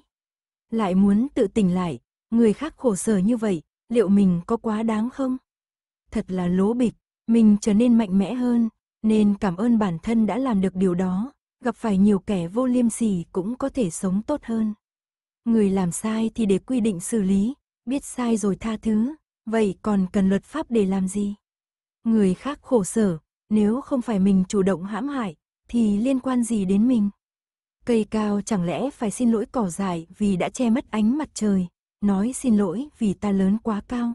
Lại muốn tự tỉnh lại, người khác khổ sở như vậy, liệu mình có quá đáng không? Thật là lố bịch, mình trở nên mạnh mẽ hơn, nên cảm ơn bản thân đã làm được điều đó, gặp phải nhiều kẻ vô liêm sỉ cũng có thể sống tốt hơn. Người làm sai thì để quy định xử lý, biết sai rồi tha thứ, vậy còn cần luật pháp để làm gì? Người khác khổ sở, nếu không phải mình chủ động hãm hại, thì liên quan gì đến mình? Cây cao chẳng lẽ phải xin lỗi cỏ dại vì đã che mất ánh mặt trời, nói xin lỗi vì ta lớn quá cao.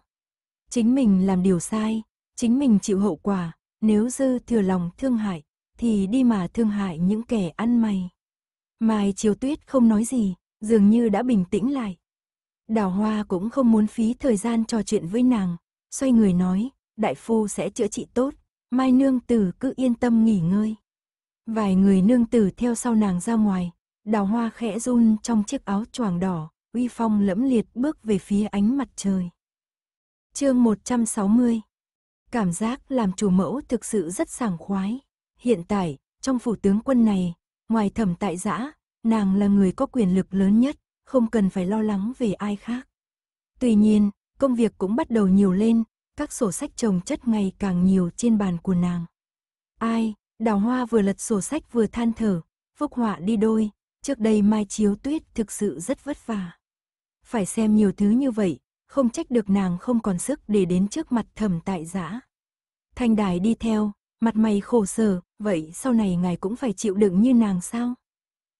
Chính mình làm điều sai, chính mình chịu hậu quả, nếu dư thừa lòng thương hại, thì đi mà thương hại những kẻ ăn mày. Mai chiều tuyết không nói gì, dường như đã bình tĩnh lại. Đào hoa cũng không muốn phí thời gian trò chuyện với nàng, xoay người nói, đại phu sẽ chữa trị tốt, mai nương tử cứ yên tâm nghỉ ngơi. Vài người nương tử theo sau nàng ra ngoài, đào hoa khẽ run trong chiếc áo choàng đỏ, uy phong lẫm liệt bước về phía ánh mặt trời. Chương 160 Cảm giác làm chủ mẫu thực sự rất sảng khoái. Hiện tại, trong phủ tướng quân này, ngoài thẩm tại giã, nàng là người có quyền lực lớn nhất, không cần phải lo lắng về ai khác. Tuy nhiên, công việc cũng bắt đầu nhiều lên, các sổ sách chồng chất ngày càng nhiều trên bàn của nàng. Ai, Đào Hoa vừa lật sổ sách vừa than thở, phúc họa đi đôi, trước đây Mai Chiếu Tuyết thực sự rất vất vả. Phải xem nhiều thứ như vậy, không trách được nàng không còn sức để đến trước mặt thẩm tại giã. Thanh đài đi theo, mặt mày khổ sở, vậy sau này ngài cũng phải chịu đựng như nàng sao?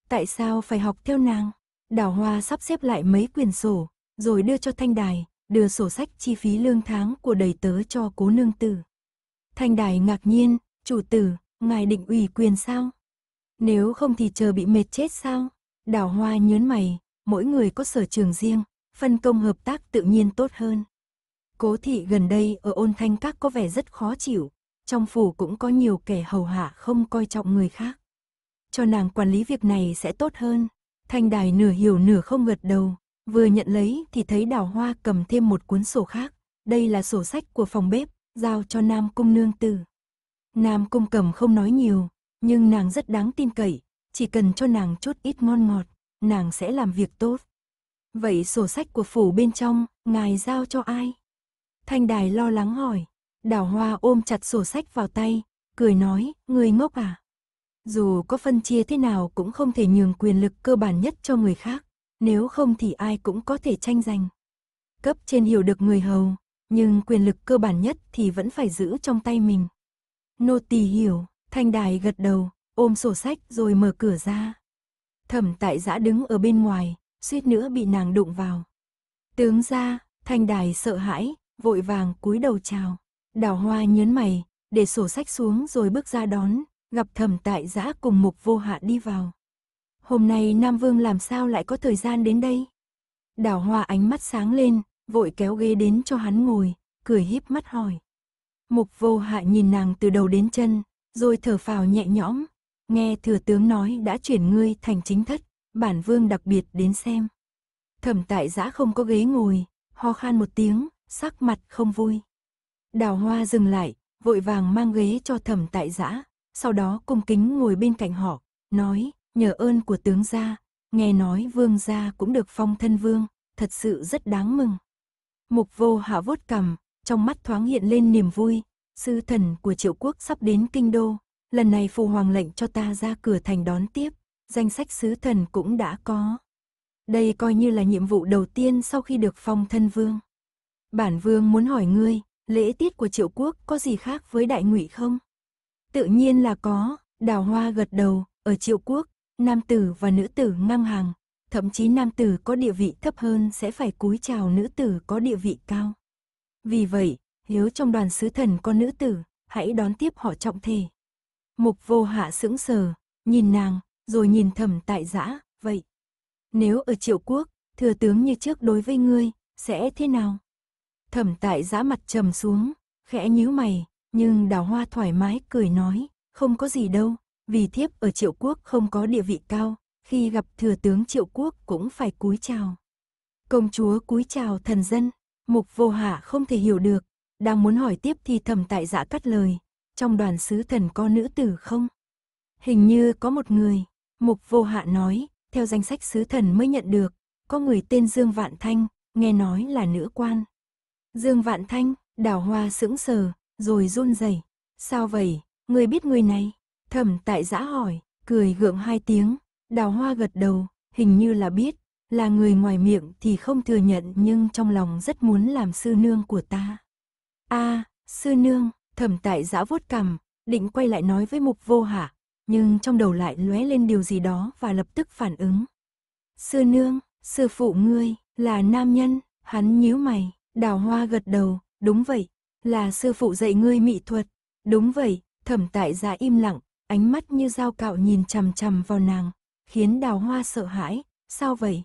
Tại sao phải học theo nàng? Đào Hoa sắp xếp lại mấy quyển sổ, rồi đưa cho Thanh Đài, đưa sổ sách chi phí lương tháng của đầy tớ cho cố nương tử. Thanh Đài ngạc nhiên, chủ tử, ngài định ủy quyền sao? Nếu không thì chờ bị mệt chết sao? Đào hoa nhớn mày, mỗi người có sở trường riêng, phân công hợp tác tự nhiên tốt hơn. Cố thị gần đây ở ôn thanh các có vẻ rất khó chịu, trong phủ cũng có nhiều kẻ hầu hạ không coi trọng người khác. Cho nàng quản lý việc này sẽ tốt hơn. Thanh đài nửa hiểu nửa không gật đầu, vừa nhận lấy thì thấy đào hoa cầm thêm một cuốn sổ khác. Đây là sổ sách của phòng bếp, giao cho nam cung nương tử. Nam Cung Cẩm không nói nhiều, nhưng nàng rất đáng tin cậy, chỉ cần cho nàng chút ít ngon ngọt, nàng sẽ làm việc tốt. Vậy sổ sách của phủ bên trong, ngài giao cho ai? Thanh Đài lo lắng hỏi, đào hoa ôm chặt sổ sách vào tay, cười nói, người ngốc à? Dù có phân chia thế nào cũng không thể nhường quyền lực cơ bản nhất cho người khác, nếu không thì ai cũng có thể tranh giành. Cấp trên hiểu được người hầu, nhưng quyền lực cơ bản nhất thì vẫn phải giữ trong tay mình. Nô tỳ hiểu, Thanh Đài gật đầu, ôm sổ sách rồi mở cửa ra. Thẩm tại giã đứng ở bên ngoài, suýt nữa bị nàng đụng vào. Tướng ra, Thanh Đài sợ hãi, vội vàng cúi đầu chào. Đào hoa nhớn mày, để sổ sách xuống rồi bước ra đón, gặp thẩm tại giã cùng mục vô hạ đi vào. Hôm nay Nam Vương làm sao lại có thời gian đến đây? Đào hoa ánh mắt sáng lên, vội kéo ghế đến cho hắn ngồi, cười híp mắt hỏi. Mục vô hại nhìn nàng từ đầu đến chân, rồi thở phào nhẹ nhõm. Nghe thừa tướng nói đã chuyển ngươi thành chính thất, bản vương đặc biệt đến xem. Thẩm tại giã không có ghế ngồi, ho khan một tiếng, sắc mặt không vui. Đào hoa dừng lại, vội vàng mang ghế cho thẩm tại giã, sau đó cung kính ngồi bên cạnh họ, nói, nhờ ơn của tướng gia, nghe nói vương gia cũng được phong thân vương, thật sự rất đáng mừng. Mục vô hạ vốt cầm, trong mắt thoáng hiện lên niềm vui. Sư thần của triệu quốc sắp đến kinh đô, lần này phù hoàng lệnh cho ta ra cửa thành đón tiếp, danh sách sứ thần cũng đã có. Đây coi như là nhiệm vụ đầu tiên sau khi được phong thân vương. Bản vương muốn hỏi ngươi, lễ tiết của triệu quốc có gì khác với đại ngụy không? Tự nhiên là có, đào hoa gật đầu, ở triệu quốc, nam tử và nữ tử ngang hàng, thậm chí nam tử có địa vị thấp hơn sẽ phải cúi chào nữ tử có địa vị cao. Vì vậy, hiếu trong đoàn sứ thần con nữ tử, hãy đón tiếp họ trọng thể. Mục vô hạ sững sờ, nhìn nàng, rồi nhìn thầm tại giã, vậy. Nếu ở triệu quốc, thừa tướng như trước đối với ngươi, sẽ thế nào? Thẩm tại giã mặt trầm xuống, khẽ nhíu mày, nhưng đào hoa thoải mái cười nói, không có gì đâu, vì thiếp ở triệu quốc không có địa vị cao, khi gặp thừa tướng triệu quốc cũng phải cúi chào. Công chúa cúi chào thần dân, Mục vô hạ không thể hiểu được, đang muốn hỏi tiếp thì thẩm tại dạ cắt lời, trong đoàn sứ thần có nữ tử không? Hình như có một người, mục vô hạ nói, theo danh sách sứ thần mới nhận được, có người tên Dương Vạn Thanh, nghe nói là nữ quan. Dương Vạn Thanh, đào hoa sững sờ, rồi run rẩy. Sao vậy, người biết người này? Thẩm tại giã dạ hỏi, cười gượng hai tiếng, đào hoa gật đầu, hình như là biết, là người ngoài miệng thì không thừa nhận nhưng trong lòng rất muốn làm sư nương của ta. a à, sư nương, thẩm tại giã vuốt cằm, định quay lại nói với mục vô hạ, nhưng trong đầu lại lóe lên điều gì đó và lập tức phản ứng. Sư nương, sư phụ ngươi, là nam nhân, hắn nhíu mày, đào hoa gật đầu, đúng vậy, là sư phụ dạy ngươi mỹ thuật, đúng vậy, thẩm tại giã im lặng, ánh mắt như dao cạo nhìn chằm chằm vào nàng, khiến đào hoa sợ hãi, sao vậy?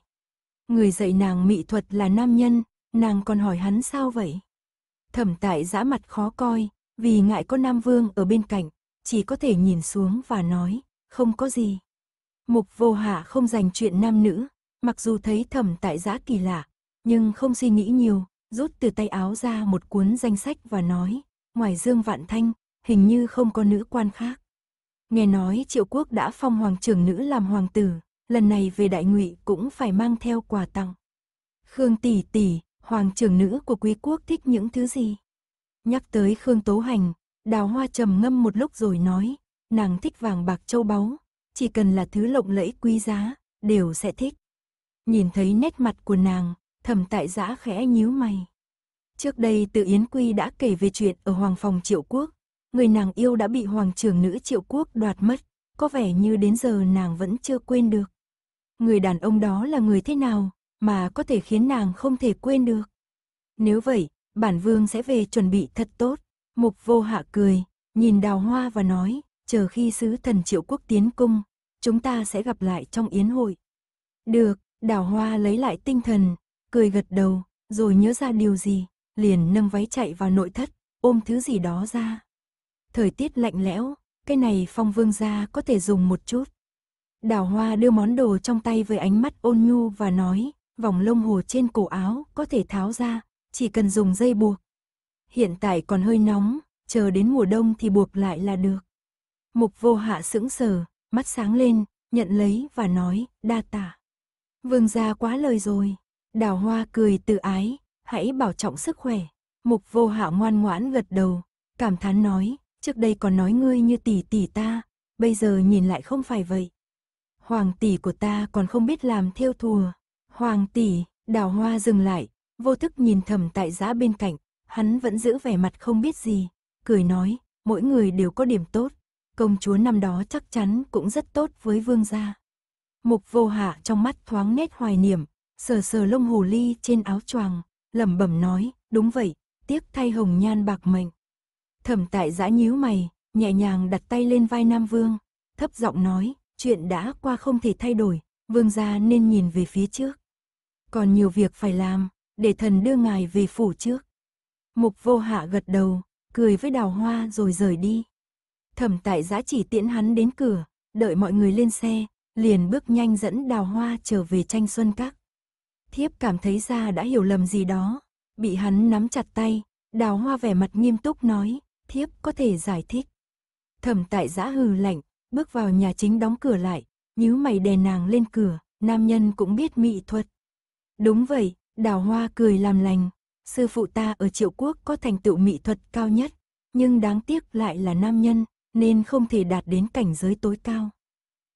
Người dạy nàng mỹ thuật là nam nhân, nàng còn hỏi hắn sao vậy? Thẩm tại giã mặt khó coi, vì ngại có Nam Vương ở bên cạnh, chỉ có thể nhìn xuống và nói, không có gì. Mục vô hạ không dành chuyện nam nữ, mặc dù thấy thẩm tại giã kỳ lạ, nhưng không suy nghĩ nhiều, rút từ tay áo ra một cuốn danh sách và nói, ngoài Dương Vạn Thanh, hình như không có nữ quan khác. Nghe nói triệu quốc đã phong hoàng trưởng nữ làm hoàng tử, lần này về đại ngụy cũng phải mang theo quà tặng. Khương tỷ tỷ, hoàng trưởng nữ của quý quốc thích những thứ gì? Nhắc tới Khương Tố Hành, đào hoa trầm ngâm một lúc rồi nói, nàng thích vàng bạc châu báu, chỉ cần là thứ lộng lẫy quý giá, đều sẽ thích. Nhìn thấy nét mặt của nàng, thầm tại giã khẽ nhíu mày. Trước đây tự Yến Quy đã kể về chuyện ở Hoàng Phòng Triệu Quốc, người nàng yêu đã bị Hoàng trưởng nữ Triệu Quốc đoạt mất, có vẻ như đến giờ nàng vẫn chưa quên được người đàn ông đó là người thế nào mà có thể khiến nàng không thể quên được. Nếu vậy, bản vương sẽ về chuẩn bị thật tốt. Mục vô hạ cười, nhìn đào hoa và nói, chờ khi sứ thần triệu quốc tiến cung, chúng ta sẽ gặp lại trong yến hội. Được, đào hoa lấy lại tinh thần, cười gật đầu, rồi nhớ ra điều gì, liền nâng váy chạy vào nội thất, ôm thứ gì đó ra. Thời tiết lạnh lẽo, cái này phong vương gia có thể dùng một chút. Đào hoa đưa món đồ trong tay với ánh mắt ôn nhu và nói, vòng lông hồ trên cổ áo có thể tháo ra, chỉ cần dùng dây buộc. Hiện tại còn hơi nóng, chờ đến mùa đông thì buộc lại là được. Mục vô hạ sững sờ, mắt sáng lên, nhận lấy và nói, đa tả. Vương gia quá lời rồi. Đào hoa cười tự ái, hãy bảo trọng sức khỏe. Mục vô hạ ngoan ngoãn gật đầu, cảm thán nói, trước đây còn nói ngươi như tỷ tỷ ta, bây giờ nhìn lại không phải vậy hoàng tỷ của ta còn không biết làm theo thùa. Hoàng tỷ, đào hoa dừng lại, vô thức nhìn thầm tại giã bên cạnh, hắn vẫn giữ vẻ mặt không biết gì, cười nói, mỗi người đều có điểm tốt, công chúa năm đó chắc chắn cũng rất tốt với vương gia. Mục vô hạ trong mắt thoáng nét hoài niệm, sờ sờ lông hồ ly trên áo choàng, lẩm bẩm nói, đúng vậy, tiếc thay hồng nhan bạc mệnh. Thẩm tại giã nhíu mày, nhẹ nhàng đặt tay lên vai Nam Vương, thấp giọng nói, Chuyện đã qua không thể thay đổi, vương gia nên nhìn về phía trước. Còn nhiều việc phải làm, để thần đưa ngài về phủ trước. Mục vô hạ gật đầu, cười với đào hoa rồi rời đi. Thẩm tại giã chỉ tiễn hắn đến cửa, đợi mọi người lên xe, liền bước nhanh dẫn đào hoa trở về tranh xuân các. Thiếp cảm thấy ra đã hiểu lầm gì đó, bị hắn nắm chặt tay, đào hoa vẻ mặt nghiêm túc nói, thiếp có thể giải thích. Thẩm tại giã hừ lạnh, bước vào nhà chính đóng cửa lại, nhíu mày đè nàng lên cửa, nam nhân cũng biết mị thuật. Đúng vậy, đào hoa cười làm lành, sư phụ ta ở triệu quốc có thành tựu mị thuật cao nhất, nhưng đáng tiếc lại là nam nhân, nên không thể đạt đến cảnh giới tối cao.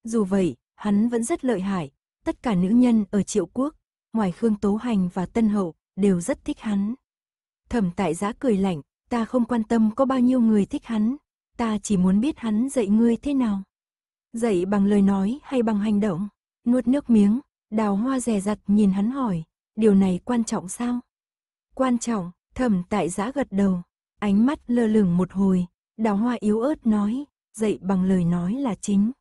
Dù vậy, hắn vẫn rất lợi hại, tất cả nữ nhân ở triệu quốc, ngoài Khương Tố Hành và Tân Hậu, đều rất thích hắn. Thẩm tại giá cười lạnh, ta không quan tâm có bao nhiêu người thích hắn, ta chỉ muốn biết hắn dạy ngươi thế nào. Dạy bằng lời nói hay bằng hành động, nuốt nước miếng, đào hoa rè rặt nhìn hắn hỏi, điều này quan trọng sao? Quan trọng, thẩm tại giã gật đầu, ánh mắt lơ lửng một hồi, đào hoa yếu ớt nói, dạy bằng lời nói là chính.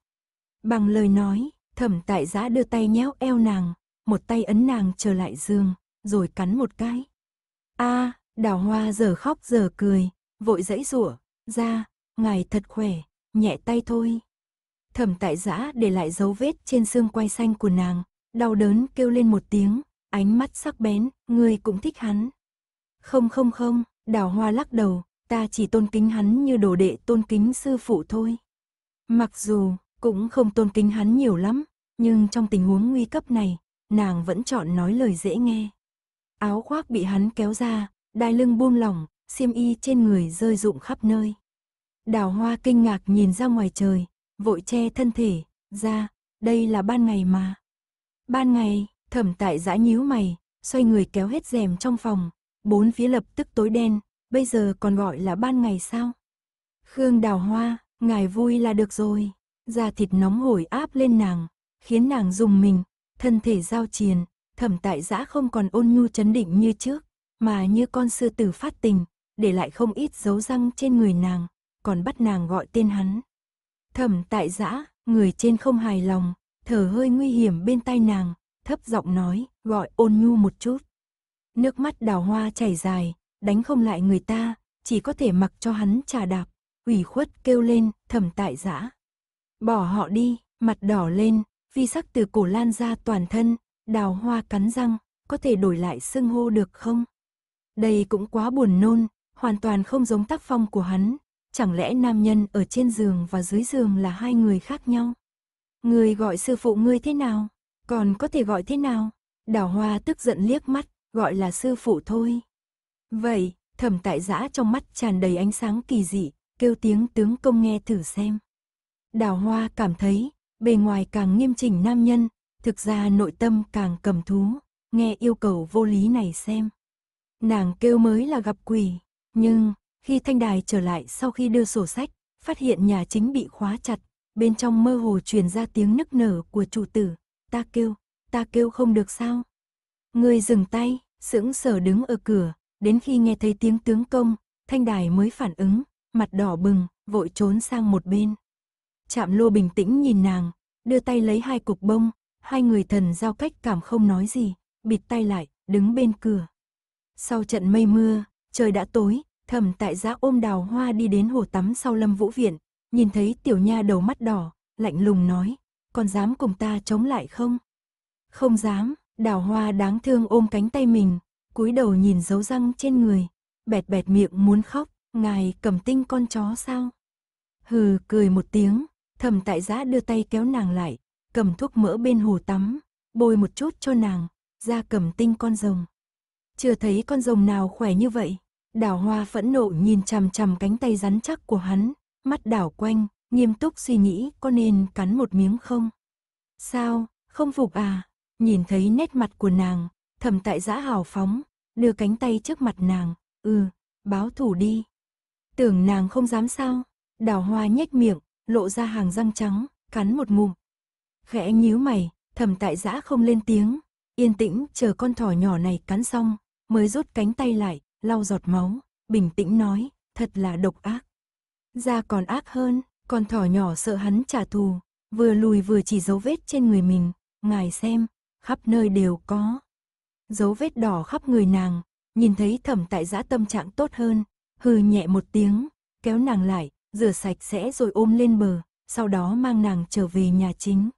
Bằng lời nói, thẩm tại giã đưa tay nhéo eo nàng, một tay ấn nàng trở lại giường, rồi cắn một cái. a à, đào hoa giờ khóc giờ cười, vội dãy rủa ra, Ngài thật khỏe, nhẹ tay thôi. Thẩm tại giã để lại dấu vết trên xương quai xanh của nàng, đau đớn kêu lên một tiếng, ánh mắt sắc bén, người cũng thích hắn. Không không không, đào hoa lắc đầu, ta chỉ tôn kính hắn như đồ đệ tôn kính sư phụ thôi. Mặc dù, cũng không tôn kính hắn nhiều lắm, nhưng trong tình huống nguy cấp này, nàng vẫn chọn nói lời dễ nghe. Áo khoác bị hắn kéo ra, đai lưng buông lỏng, xiêm y trên người rơi rụng khắp nơi. Đào hoa kinh ngạc nhìn ra ngoài trời, vội che thân thể, ra, đây là ban ngày mà. Ban ngày, thẩm tại giã nhíu mày, xoay người kéo hết rèm trong phòng, bốn phía lập tức tối đen, bây giờ còn gọi là ban ngày sao? Khương đào hoa, ngài vui là được rồi, da thịt nóng hổi áp lên nàng, khiến nàng dùng mình, thân thể giao triền, thẩm tại giã không còn ôn nhu chấn định như trước, mà như con sư tử phát tình, để lại không ít dấu răng trên người nàng, còn bắt nàng gọi tên hắn. Thẩm tại dã người trên không hài lòng, thở hơi nguy hiểm bên tai nàng, thấp giọng nói, gọi ôn nhu một chút. Nước mắt đào hoa chảy dài, đánh không lại người ta, chỉ có thể mặc cho hắn trà đạp, ủy khuất kêu lên, thẩm tại dã Bỏ họ đi, mặt đỏ lên, vi sắc từ cổ lan ra toàn thân, đào hoa cắn răng, có thể đổi lại xưng hô được không? Đây cũng quá buồn nôn, hoàn toàn không giống tác phong của hắn, Chẳng lẽ nam nhân ở trên giường và dưới giường là hai người khác nhau? Người gọi sư phụ ngươi thế nào? Còn có thể gọi thế nào? Đào hoa tức giận liếc mắt, gọi là sư phụ thôi. Vậy, thẩm tại giã trong mắt tràn đầy ánh sáng kỳ dị, kêu tiếng tướng công nghe thử xem. Đào hoa cảm thấy, bề ngoài càng nghiêm chỉnh nam nhân, thực ra nội tâm càng cầm thú, nghe yêu cầu vô lý này xem. Nàng kêu mới là gặp quỷ, nhưng, khi Thanh Đài trở lại sau khi đưa sổ sách, phát hiện nhà chính bị khóa chặt, bên trong mơ hồ truyền ra tiếng nức nở của chủ tử, ta kêu, ta kêu không được sao. Người dừng tay, sững sờ đứng ở cửa, đến khi nghe thấy tiếng tướng công, Thanh Đài mới phản ứng, mặt đỏ bừng, vội trốn sang một bên. Chạm lô bình tĩnh nhìn nàng, đưa tay lấy hai cục bông, hai người thần giao cách cảm không nói gì, bịt tay lại, đứng bên cửa. Sau trận mây mưa, trời đã tối, Thẩm tại giã ôm đào hoa đi đến hồ tắm sau lâm vũ viện, nhìn thấy tiểu nha đầu mắt đỏ, lạnh lùng nói, còn dám cùng ta chống lại không? Không dám, đào hoa đáng thương ôm cánh tay mình, cúi đầu nhìn dấu răng trên người, bẹt bẹt miệng muốn khóc, ngài cầm tinh con chó sao? Hừ, cười một tiếng, Thẩm tại giã đưa tay kéo nàng lại, cầm thuốc mỡ bên hồ tắm, bôi một chút cho nàng, ra cầm tinh con rồng. Chưa thấy con rồng nào khỏe như vậy. Đào hoa phẫn nộ nhìn chằm chằm cánh tay rắn chắc của hắn, mắt đảo quanh, nghiêm túc suy nghĩ có nên cắn một miếng không? Sao, không phục à? Nhìn thấy nét mặt của nàng, thầm tại giã hào phóng, đưa cánh tay trước mặt nàng, ừ, báo thủ đi. Tưởng nàng không dám sao, đào hoa nhếch miệng, lộ ra hàng răng trắng, cắn một ngụm. Khẽ nhíu mày, thầm tại giã không lên tiếng, yên tĩnh chờ con thỏ nhỏ này cắn xong, mới rút cánh tay lại, lau giọt máu, bình tĩnh nói, thật là độc ác. ra còn ác hơn, con thỏ nhỏ sợ hắn trả thù, vừa lùi vừa chỉ dấu vết trên người mình, ngài xem, khắp nơi đều có. Dấu vết đỏ khắp người nàng, nhìn thấy thẩm tại giã tâm trạng tốt hơn, hừ nhẹ một tiếng, kéo nàng lại, rửa sạch sẽ rồi ôm lên bờ, sau đó mang nàng trở về nhà chính.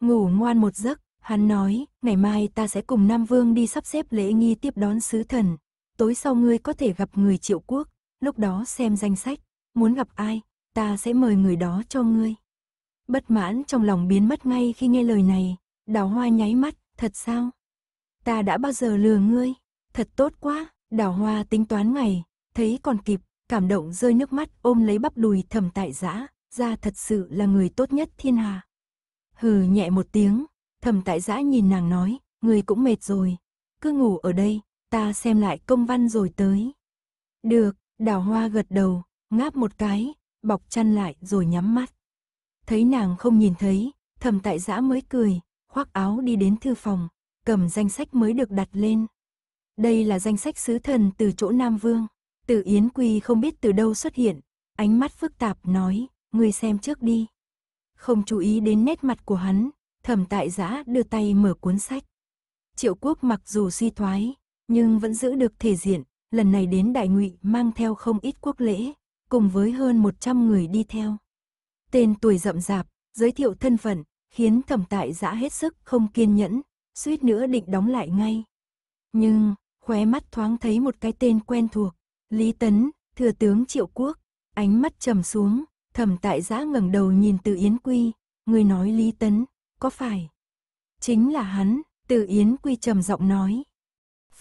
Ngủ ngoan một giấc, hắn nói, ngày mai ta sẽ cùng Nam Vương đi sắp xếp lễ nghi tiếp đón sứ thần, tối sau ngươi có thể gặp người triệu quốc, lúc đó xem danh sách, muốn gặp ai, ta sẽ mời người đó cho ngươi. Bất mãn trong lòng biến mất ngay khi nghe lời này, đào hoa nháy mắt, thật sao? Ta đã bao giờ lừa ngươi, thật tốt quá, đào hoa tính toán ngày, thấy còn kịp, cảm động rơi nước mắt ôm lấy bắp đùi thầm tại giã, ra thật sự là người tốt nhất thiên hà. Hừ nhẹ một tiếng, thầm tại giã nhìn nàng nói, người cũng mệt rồi, cứ ngủ ở đây, ta xem lại công văn rồi tới. Được, đào hoa gật đầu, ngáp một cái, bọc chăn lại rồi nhắm mắt. Thấy nàng không nhìn thấy, thầm tại giã mới cười, khoác áo đi đến thư phòng, cầm danh sách mới được đặt lên. Đây là danh sách sứ thần từ chỗ Nam Vương. Từ Yến Quy không biết từ đâu xuất hiện, ánh mắt phức tạp nói, ngươi xem trước đi. Không chú ý đến nét mặt của hắn, thẩm tại giã đưa tay mở cuốn sách. Triệu quốc mặc dù suy thoái, nhưng vẫn giữ được thể diện, lần này đến Đại Ngụy mang theo không ít quốc lễ, cùng với hơn 100 người đi theo. Tên tuổi rậm rạp, giới thiệu thân phận, khiến thẩm tại giã hết sức không kiên nhẫn, suýt nữa định đóng lại ngay. Nhưng, khóe mắt thoáng thấy một cái tên quen thuộc, Lý Tấn, thừa tướng Triệu Quốc, ánh mắt trầm xuống, thẩm tại giã ngẩng đầu nhìn từ Yến Quy, người nói Lý Tấn, có phải? Chính là hắn, từ Yến Quy trầm giọng nói.